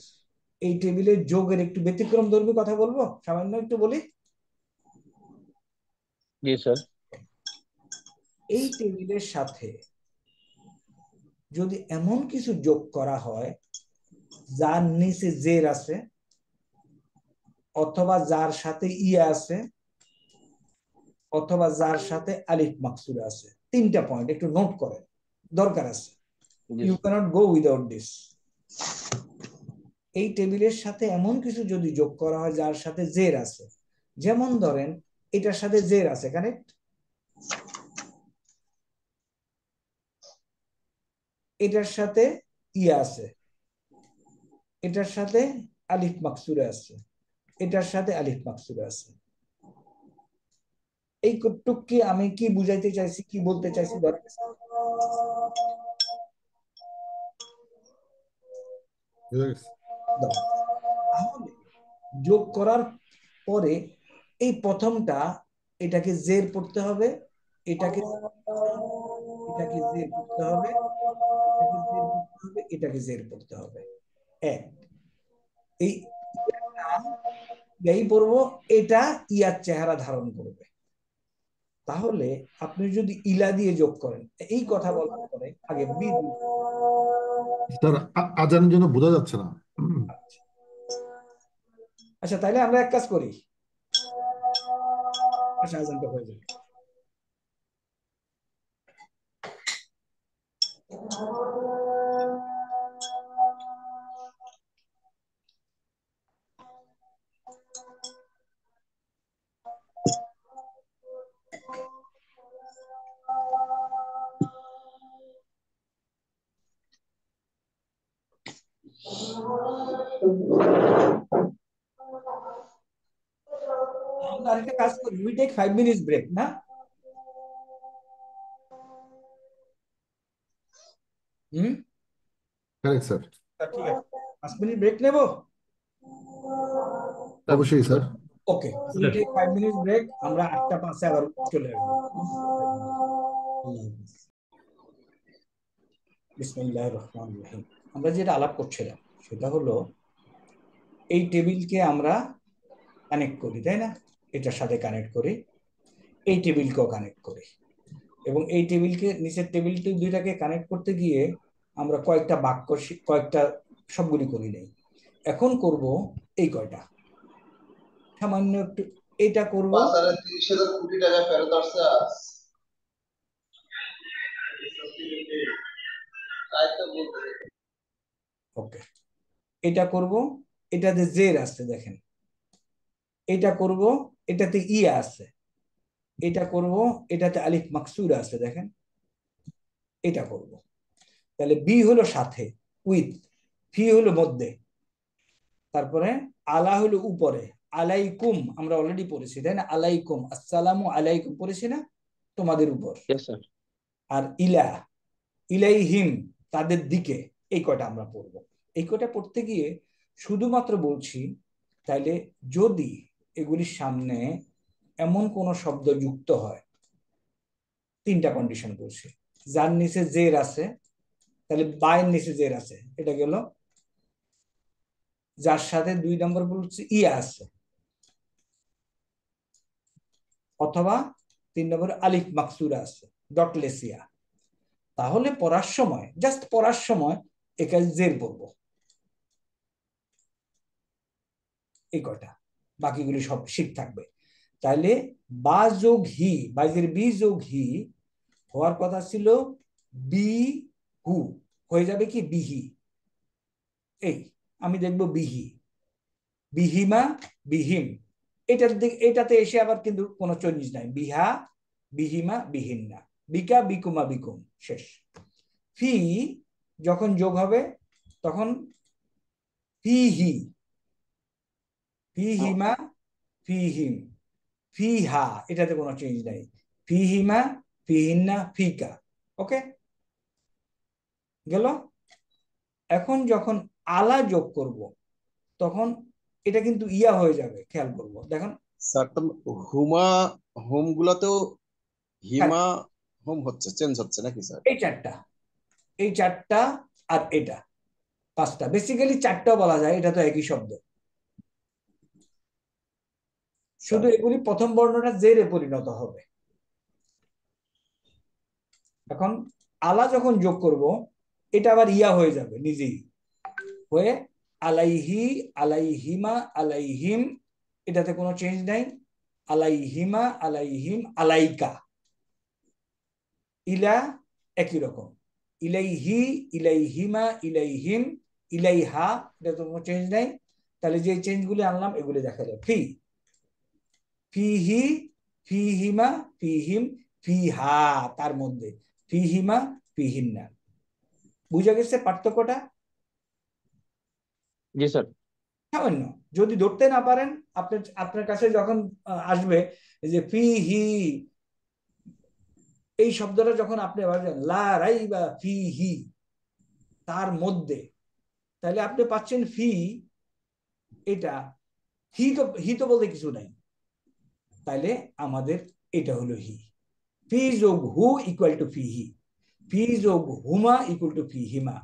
এই টেবিলের যোগের একটু ব্যতিক্রম ধর্মী কথা বলবো সামান্য একটু বলি এই টেবিলের সাথে যদি এমন কিছু যোগ করা হয় যার নিচে জের আছে অথবা যার সাথে ইয়ে আছে অথবা যার সাথে আলিফ মাকসুর আছে তিনটা পয়েন্ট একটু নোট করে দরকার আছে you can't go without this এই টেবিলের সাথে এমন কিছু যদি যোগ করা হয় যার সাথে জের আছে যেমন ধরেন এটার সাথে জের আছে কানেক্ট এটার সাথে ইয়ে আছে এটার সাথে আলিফ মাকসুরে আছে এটার সাথে আলিফ মাকসুরে আছে এই কি আমি কি বুঝাইতে চাইছি কি বলতে চাইছি যোগ করার পরে এই প্রথমটা এটাকে জের পড়তে হবে এটাকে এটাকে জের পড়তে হবে এটাকে জের পড়তে হবে এক এই পড়বো এটা ইয়ার চেহারা ধারণ করবে তাহলে আপনি যদি ইলা দিয়ে যোগ করেন এই কথা বলার পরে আগে স্যার আজানের জন্য বোঝা যাচ্ছে না আচ্ছা তাহলে আমরা এক কাজ করি আচ্ছা আজানটা হয়ে যাবে Thank you. আমরা আরেকটা কাজ করি উই টেক ফাইভ ব্রেক না হুম কারেক্ট স্যার ঠিক আছে পাঁচ মিনিট ব্রেক নেব অবশ্যই sir okay we take five break আমরা আটটা পাঁচে আবার চলে বিসমিল্লাহির রহমানির রহিম আমরা যেটা আলাপ করছিলাম সেটা হলো এই টেবিলকে আমরা কানেক্ট করি তাই না এটার সাথে কানেক্ট করি এই টেবিলকেও কানেক্ট করি এবং এই টেবিলকে নিচের টেবিল দুইটাকে কানেক্ট করতে গিয়ে আমরা কয়েকটা বাক্য কয়েকটা সবগুলি করি নেই এখন করব এই কয়টা সামান্য একটু এটা করব ওকে এটা করব এটাতে জের আছে দেখেন এটা করব এটাতে ইয়া আছে এটা করব এটাতে আলিফ মাকসুর আছে দেখেন এটা করব তাহলে বি হলো সাথে উইথ ফি হলো মধ্যে তারপরে আলা হলো উপরে আলাইকুম আমরা অলরেডি পড়েছি তাই না আলাইকুম আসসালাম আলাইকুম পড়েছি না তোমাদের উপর আর ইলা ইলাইহিম তাদের দিকে এই কটা আমরা পড়বো এই কটা পড়তে গিয়ে শুধুমাত্র বলছি তাইলে যদি এগুলির সামনে এমন কোনো শব্দ যুক্ত হয় তিনটা কন্ডিশন বলছি যার নিচে জের আছে তাহলে বায়ের নিচে জের আছে এটা গেল যার সাথে দুই নম্বর বলছি ইয়া আছে অথবা তিন নম্বর আলিফ মাকসুরা আছে ডটলেসিয়া তাহলে পড়ার সময় জাস্ট পড়ার সময় একে জের পড়বো এই কটা বাকিগুলি সব শীত থাকবে তাহলে বা যোগ হি বাইজের বি যোগ হি হওয়ার কথা ছিল বি হু হয়ে যাবে কি বিহি এই আমি দেখব বিহি বিহিমা বিহিম এটার দিক এটাতে এসে আবার কিন্তু কোনো চেঞ্জ নাই বিহা বিহিমা বিহীন না বিকা বিকুমা বিকুম শেষ ফি যখন যোগ হবে তখন ফি হি ফিহিমা ফিহিম ফিহা এটাতে কোনো চেঞ্জ নাই ফিহিমা ফিহিন্না ফিকা ওকে গেল এখন যখন আলা যোগ করব তখন এটা কিন্তু ইয়া হয়ে যাবে খেয়াল করবো দেখেন হুমা হোম গুলাতেও হ্যাঁ। হিমা হোম হচ্ছে চেঞ্জ হচ্ছে নাকি স্যার এই চারটা এই চারটা আর এটা পাঁচটা বেসিক্যালি চারটা বলা যায় এটা তো একই শব্দ শুধু আচ্ছা। এগুলি প্রথম বর্ণটা জেরে পরিণত হবে এখন আলা যখন যোগ করব এটা আবার ইয়া হয়ে যাবে নিজেই হয়ে আলাইহি আলাইহিমা আলাইহিম এটাতে কোনো চেঞ্জ নাই আলাইহিমা আলাইহিম আলাইকা ইলা একই রকম ইলাইহি ইলাইহিমা ইলাইহিম ইলাইহা এটা তো কোনো চেঞ্জ নাই তাহলে যে চেঞ্জগুলি আনলাম এগুলি দেখা যাবে ফি ফিহি ফিহিমা ফিহিম ফিহা তার মধ্যে ফিহিমা ফিহিন্না বুঝা গেছে পার্থক্যটা জি স্যার সামান্য যদি ধরতে না পারেন আপনার আপনার কাছে যখন আসবে যে ফি হি এই শব্দটা যখন আপনি ভাবছেন লা রাই বা ফি হি তার মধ্যে তাহলে আপনি পাচ্ছেন ফি এটা হি তো হি তো বলতে কিছু নাই তাহলে আমাদের এটা হলো হি ফি যোগ হু ইকুয়াল টু ফি হি ফি যোগ হুমা ইকুয়াল টু ফি হিমা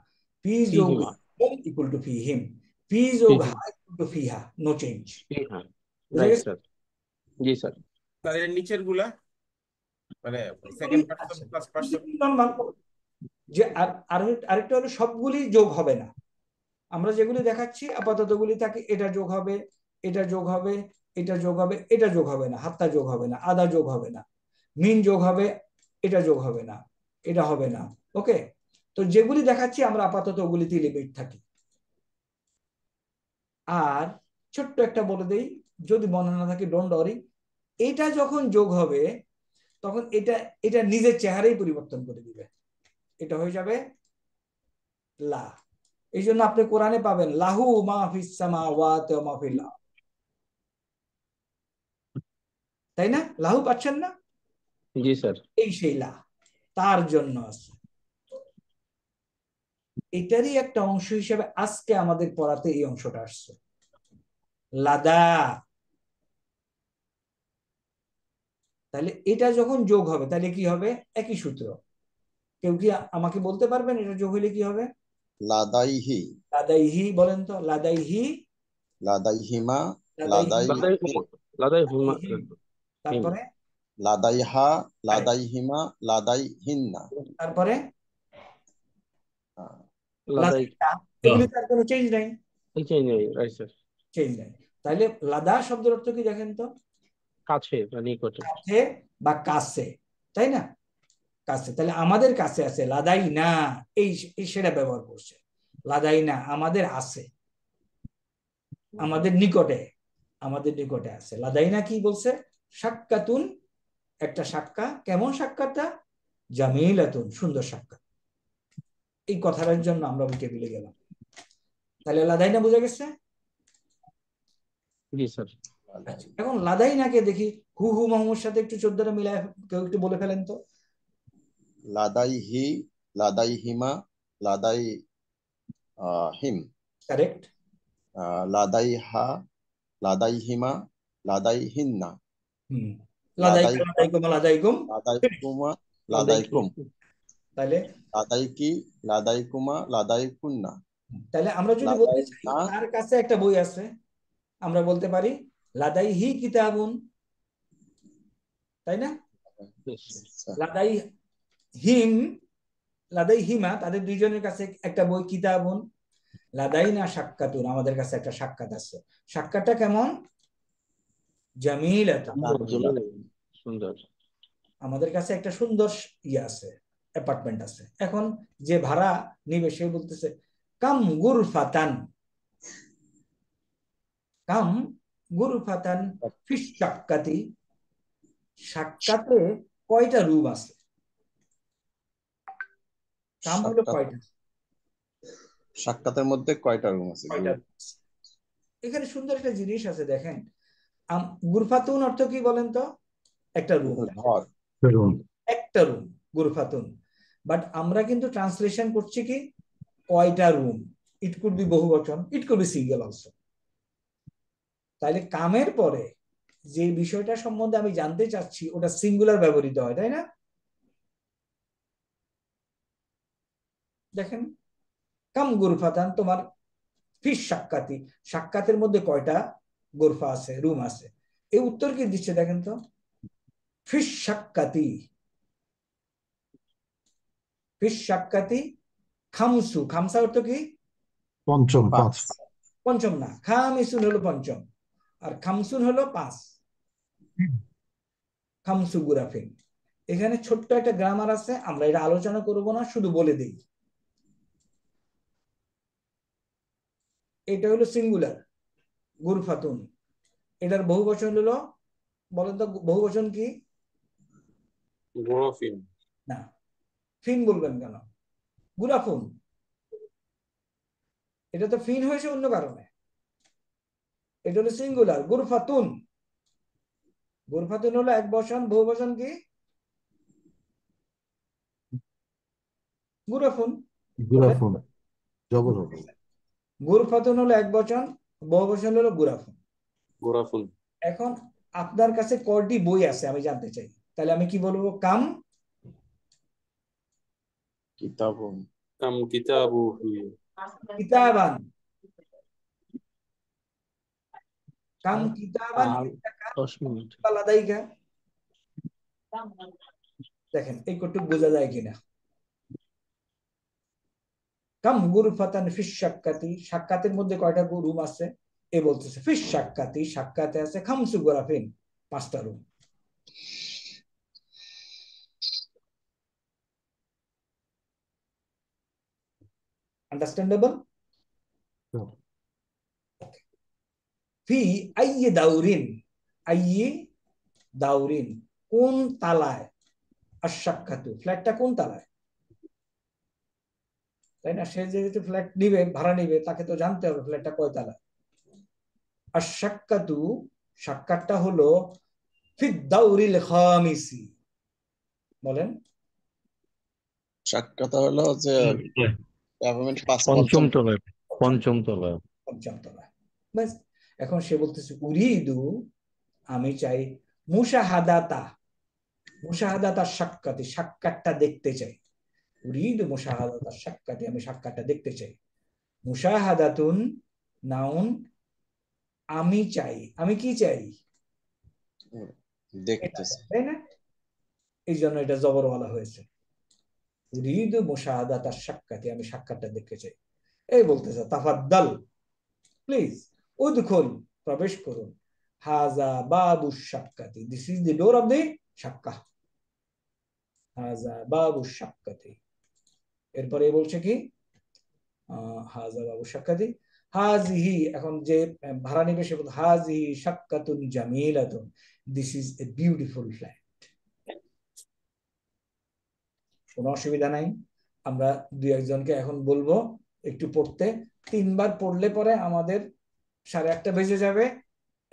ফি যোগ হুম ইকুয়াল টু ফি হিম ফি যোগ হা ইকুয়াল টু ফি হা নো চেঞ্জ জি স্যার তাহলে নিচের গুলা মানে second person plus person normal যে আর আরেকটা হলো সবগুলি যোগ হবে না আমরা যেগুলি দেখাচ্ছি আপাতত গুলি থাকে এটা যোগ হবে এটা যোগ হবে এটা যোগ হবে এটা যোগ হবে না হাতটা যোগ হবে না আদা যোগ হবে না মিন যোগ হবে এটা যোগ হবে না এটা হবে না ওকে তো যেগুলি দেখাচ্ছি আমরা আপাতত ওগুলিতে লিমিট থাকি আর ছোট্ট একটা বলে দেই যদি মনে না থাকে ডোন্ট অরি এটা যখন যোগ হবে তখন এটা এটা নিজের চেহারাই পরিবর্তন করে দিবে এটা হয়ে যাবে লা এই জন্য আপনি কোরআনে পাবেন লাহু মাহফিস সামা ওয়াত মাহফিল্লা তাই না লাহু পাচ্ছেন না জি স্যার এই সেই লাহ তার জন্য আছে এটারই একটা অংশ হিসেবে আজকে আমাদের পড়াতে এই অংশটা আসছে লাদা তাহলে এটা যখন যোগ হবে তাহলে কি হবে একই সূত্র কেউ কি আমাকে বলতে পারবেন এটা যোগ হলে কি হবে লাদাইহি লাদাইহি বলেন তো লাদাইহি লাদাইহিমা লাদাইহিমা তারপরে লাদাইহা লাদাইহিমা তারপরে তাহলে লাদা শব্দের অর্থ কি দেখেন তো কাছে মানে কাছে বা কাছে তাই না কাছে তাহলে আমাদের কাছে আছে লাদাই না এই সেটা ব্যবহার করছে লাদাই না আমাদের আছে আমাদের নিকটে আমাদের নিকটে আছে লাদাই না কি বলছে সাক্ষাতুন একটা সাক্ষা কেমন সাক্ষাৎটা আতুন সুন্দর সাক্ষাৎ এই কথাটার জন্য আমরা ওই টেবিলে গেলাম তাহলে লাদাই না বোঝা গেছে আচ্ছা, এখন লাদাই এখন দেখি হু হু মাহমুর সাথে একটু চোদ্দটা মিলায় কেউ একটু বলে ফেলেন তো লাদাই হি লাদাই হিমা লাদাই হিম কারেক্ট লাদাই হা লাদাই হিমা লাদাই হিন্না একটা বই আছে আমরা বলতে পারি লাদাই লাদাইহি কিতাবুন তাই না লাদাই হিম লাদাই হিমা তাদের দুইজনের কাছে একটা বই কিতাবুন লাদাই না সাক্ষাতুন আমাদের কাছে একটা সাক্ষাৎ আছে সাক্ষাৎটা কেমন সুন্দর আমাদের কাছে একটা সুন্দর ইয়ে আছে অ্যাপার্টমেন্ট আছে এখন যে ভাড়া নিবে সে বলতেছে কাম গুরফাতান কাম গুরফাতান ফিস সাক্ষাতে কয়টা রুম আছে কাম হলো কয়টা মধ্যে কয়টা রুম আছে এখানে সুন্দর একটা জিনিস আছে দেখেন গুরফাতুন অর্থ কি বলেন তো একটা রুম একটা রুম গুরফাতুন বাট আমরা কিন্তু ট্রান্সলেশন করছি কি কয়টা রুম ইট কুড বি বহু বচন it could be single also তাহলে কামের পরে যে বিষয়টা সম্বন্ধে আমি জানতে চাচ্ছি ওটা সিঙ্গুলার ব্যবহৃত হয় তাই না দেখেন কাম গুরফাতান তোমার ফিস সাক্ষাতি সাক্ষাতের মধ্যে কয়টা গোরফা আছে রুম আছে এই উত্তর কি দিচ্ছে দেখেন তো ফিস সাক্ষাতি ফিস সাক্ষাতি খামসু খামসা অর্থ কি পঞ্চম পাঁচ পঞ্চম না খামিসুন হলো পঞ্চম আর খামসুন হলো পাঁচ খামসু গুরাফিন এখানে ছোট্ট একটা গ্রামার আছে আমরা এটা আলোচনা করব না শুধু বলে দিই এটা হলো সিঙ্গুলার গুরফাতুন এটার বহু বচন হলো বলেন তো বহু বচন কি না ফিন বলবেন কেন গুরাফুন এটা তো ফিন হয়েছে অন্য কারণে এটা হলো সিঙ্গুলার গুরফাতুন গুরফাতুন হলো এক বচন বহু বচন কি গুরাফুন গুরাফুন জবর হবে গুরফাতুন হলো এক বচন বহুবচন হলো গোরাফুন গোরাফুন এখন আপনার কাছে কয়টি বই আছে আমি জানতে চাই তাহলে আমি কি বলবো কাম কিতাবুন কাম কিতাবু কিতাবান কাম কিতাবান আলাদাই দেখেন এই কটুক বোঝা যায় কিনা কাম ফাতান ফিস সাক্ষাতি সাক্ষাতের মধ্যে কয়টা রুম আছে এ বলতেছে ফিস সাক্ষাতি সাক্ষাতে আছে খামসু গোরাফিন পাঁচটা রুম আন্ডারস্ট্যান্ডেবল ফি আইয়ে দাউরিন আইয়ে দাউরিন কোন তালায় আর সাক্ষাতু ফ্ল্যাটটা কোন তালায় তাই না সে যেহেতু ফ্ল্যাট নিবে ভাড়া নিবে তাকে তো জানতে হবে ফ্ল্যাটটা কয়তলা আর সাক্ষাতু সাক্ষাৎটা হলো ফিদ্দাউরিল খামিসি বলেন সাক্ষাৎ হলো যে অ্যাপার্টমেন্ট পঞ্চম তলায় পঞ্চম তলায় পঞ্চম তলায় বাস এখন সে বলতেছে উরিদু আমি চাই মুশাহাদাতা মুশাহাদাতা সাক্ষাতে সাক্ষাৎটা দেখতে চাই উরিদ তার সাক্ষাতে আমি সাক্ষাৎটা দেখতে চাই মুশাহাদাতুন নাউন আমি চাই আমি কি চাই দেখতে তাই এই জন্য এটা জবর হয়েছে উরিদ মুশাহাদাত সাক্ষাতে আমি সাক্ষাৎটা দেখতে চাই এই বলতেছে তাফাদ্দাল প্লিজ উদখুল প্রবেশ করুন হাজা বাবু সাক্ষাতি this is the door of the সাক্কা হাজা বাবু সাক্ষাতি এরপরে বলছে কি হাজা বাবু সাক্ষাতি হাজিহি এখন যে ভাড়া নিবে সে বলতো হাজিহি সাক্ষাতুন জামিলাতুন this is a beautiful flat কোনো অসুবিধা নাই আমরা দুই একজনকে এখন বলবো একটু পড়তে তিনবার পড়লে পরে আমাদের সাড়ে আটটা বেজে যাবে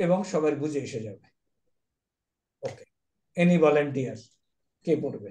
এবং সবার বুঝে এসে যাবে ওকে এনি ভলেন্টিয়ার কে পড়বে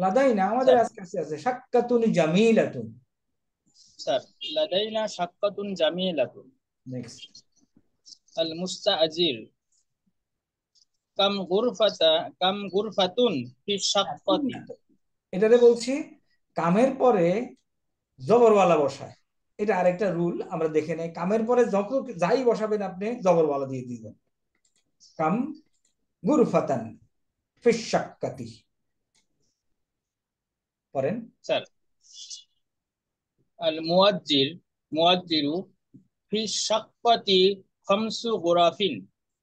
লাদাইনা আমাদের আজকে আছে আছে সাক্কাতুন জামিলাতুন স্যার লাদাইনা সাক্কাতুন জামিলাতুন নেক্সট আল মুস্তাজির কাম গুরফাতা কাম গুরফাতুন ফি সাক্কাতি এটাতে বলছি কামের পরে জবরওয়ালা বসায় এটা আরেকটা রুল আমরা দেখে নেই কামের পরে যত যাই বসাবেন আপনি জবরওয়ালা দিয়ে দিবেন কাম গুরফাতান ফি সাক্কাতি পড়েন স্যার আল মুয়াজ্জির মুয়াজ্জিরু ফি শাক্কাতি খামসু গোরাফিন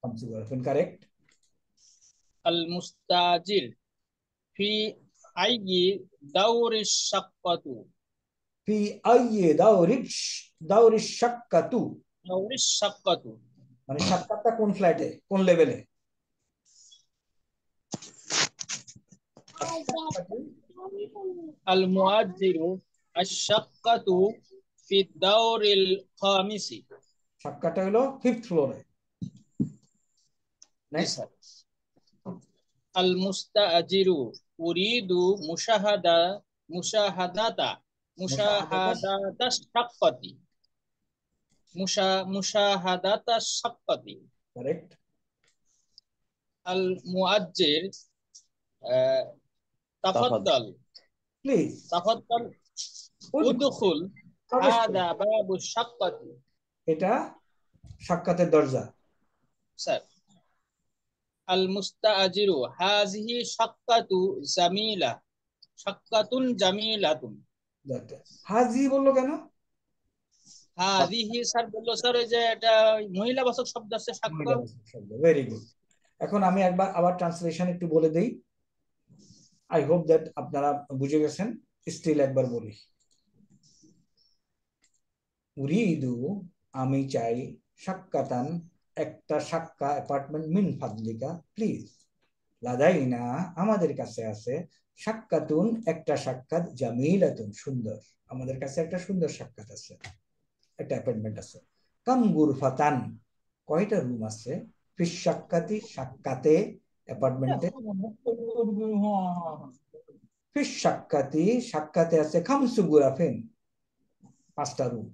খামসু গোরাফিন কারেক্ট আল মুস্তাজির ফি আইয়ি দাউরি শাক্কাতু ফি আইয়ি দাউরি দাউরি শাক্কাতু দাউরি শাক্কাতু মানে শাক্কাতটা কোন ফ্ল্যাটে কোন লেভেলে المؤجر الشقة في الدور الخامس شقة হলো ফিফথ ফ্লোরে নেক্সট المستأجر أريد مشاهدة مشاهدة مشاهدة الشقة مشاهدة الشقة correct المؤجر uh, তাফাদ্দাল প্লিজ তাফাদ্দাল উদখুল হাদা বাবু শাক্কাতি এটা দরজা স্যার আল হাজিহি শাক্কাতু জামিলা শাক্কাতুন জামিলাতুন হাজি বললো কেন হাজিহি স্যার বললো স্যার যে এটা মহিলা বাচক শব্দ আছে শাক্কা ভেরি গুড এখন আমি একবার আবার ট্রান্সলেশন একটু বলে দেই আই হোপ দ্যাট আপনারা বুঝে গেছেন স্টিল একবার বলি উরিদু আমি চাই সাক্কাতান একটা সাক্কা অ্যাপার্টমেন্ট মিন ফাদলিকা প্লিজ লাদাইনা আমাদের কাছে আছে সাক্ষাতুন একটা সাক্ষাৎ জামিলাতুন সুন্দর আমাদের কাছে একটা সুন্দর সাক্ষাৎ আছে একটা অ্যাপার্টমেন্ট আছে কাম গুরফাতান কয়টা রুম আছে ফিস সাক্ষাতি সাক্ষাতে অ্যাপার্টমেন্টে ফিস সাক্ষাতি সাক্ষাতে আছে খামসু গুরাফেন পাঁচটা রুম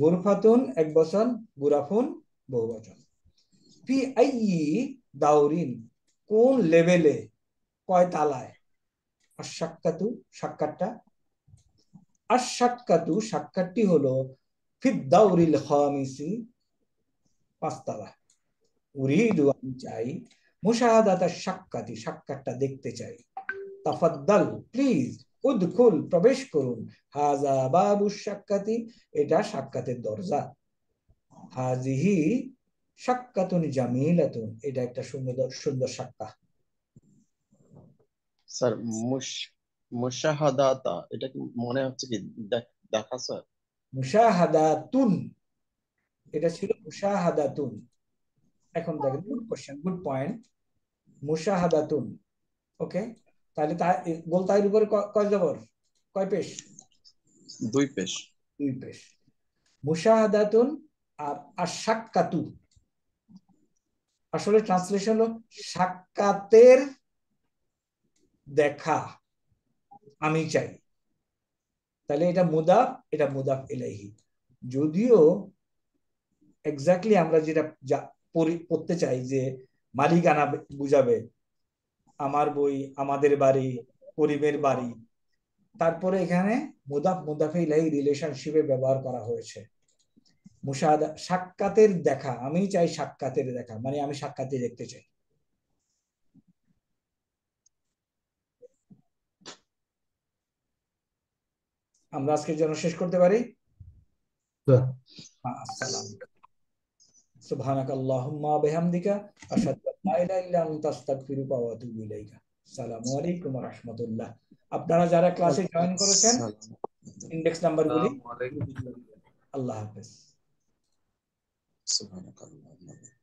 গুরফাতুন এক বচন গুরাফুন বহু বচন ফি আই দাউরিন কোন লেভেলে কয় তালায় আর সাক্ষাতু সাক্ষাৎটা আর সাক্ষাতু সাক্ষাৎটি হলো ফিদ্দাউরিল খামিসি পাঁচতলা উরিদু আমি চাই মুশাহাদাতা সাক্ষাতি সাক্ষাৎটা দেখতে চাই তাফাদ্দাল প্লিজ উদ্খুল প্রবেশ করুন হাজা বাবু সাক্ষাতি এটা সাক্ষাতের দরজা হাজিহি সাক্ষাতুন জামিলাতুন এটা একটা সুন্দর সুন্দর সাক্ষাৎ স্যার মুশ মুশাহাদাতা এটা কি মনে হচ্ছে কি দেখা স্যার মুশাহাদাতুন এটা ছিল মুশাহাদাতুন এখন দেখেন গুড কোয়েশ্চেন গুড পয়েন্ট মুশাহাদাতুন ওকে তাহলে তা গোলতাহের উপরে কয় জবর কয় পেশ দুই পেশ দুই পেশ মুশাহাদাতুন আর আশাক্কাতু আসলে ট্রান্সলেশন হলো সাক্ষাতের দেখা আমি চাই তাহলে এটা মুদাফ এটা মুদাফ এলাহি যদিও এক্স্যাক্টলি আমরা যেটা পড়তে চাই যে মালিকানা বুঝাবে আমার বই আমাদের বাড়ি করিমের বাড়ি তারপরে এখানে মুদাফ মুদাফে ইলাহি রিলেশনশিপে ব্যবহার করা হয়েছে মুসাদ সাক্ষাতের দেখা আমি চাই সাক্ষাতের দেখা মানে আমি সাক্ষাতে দেখতে চাই আমরা আজকের যেন শেষ করতে পারি আসসালাম সুবহানাক আল্লাহুম্মা বিহামদিকা আপনারা যারা ক্লাসে জয়েন করেছেন ইন্ডেক্স নাম্বার গুলি আল্লাহ হাফেজ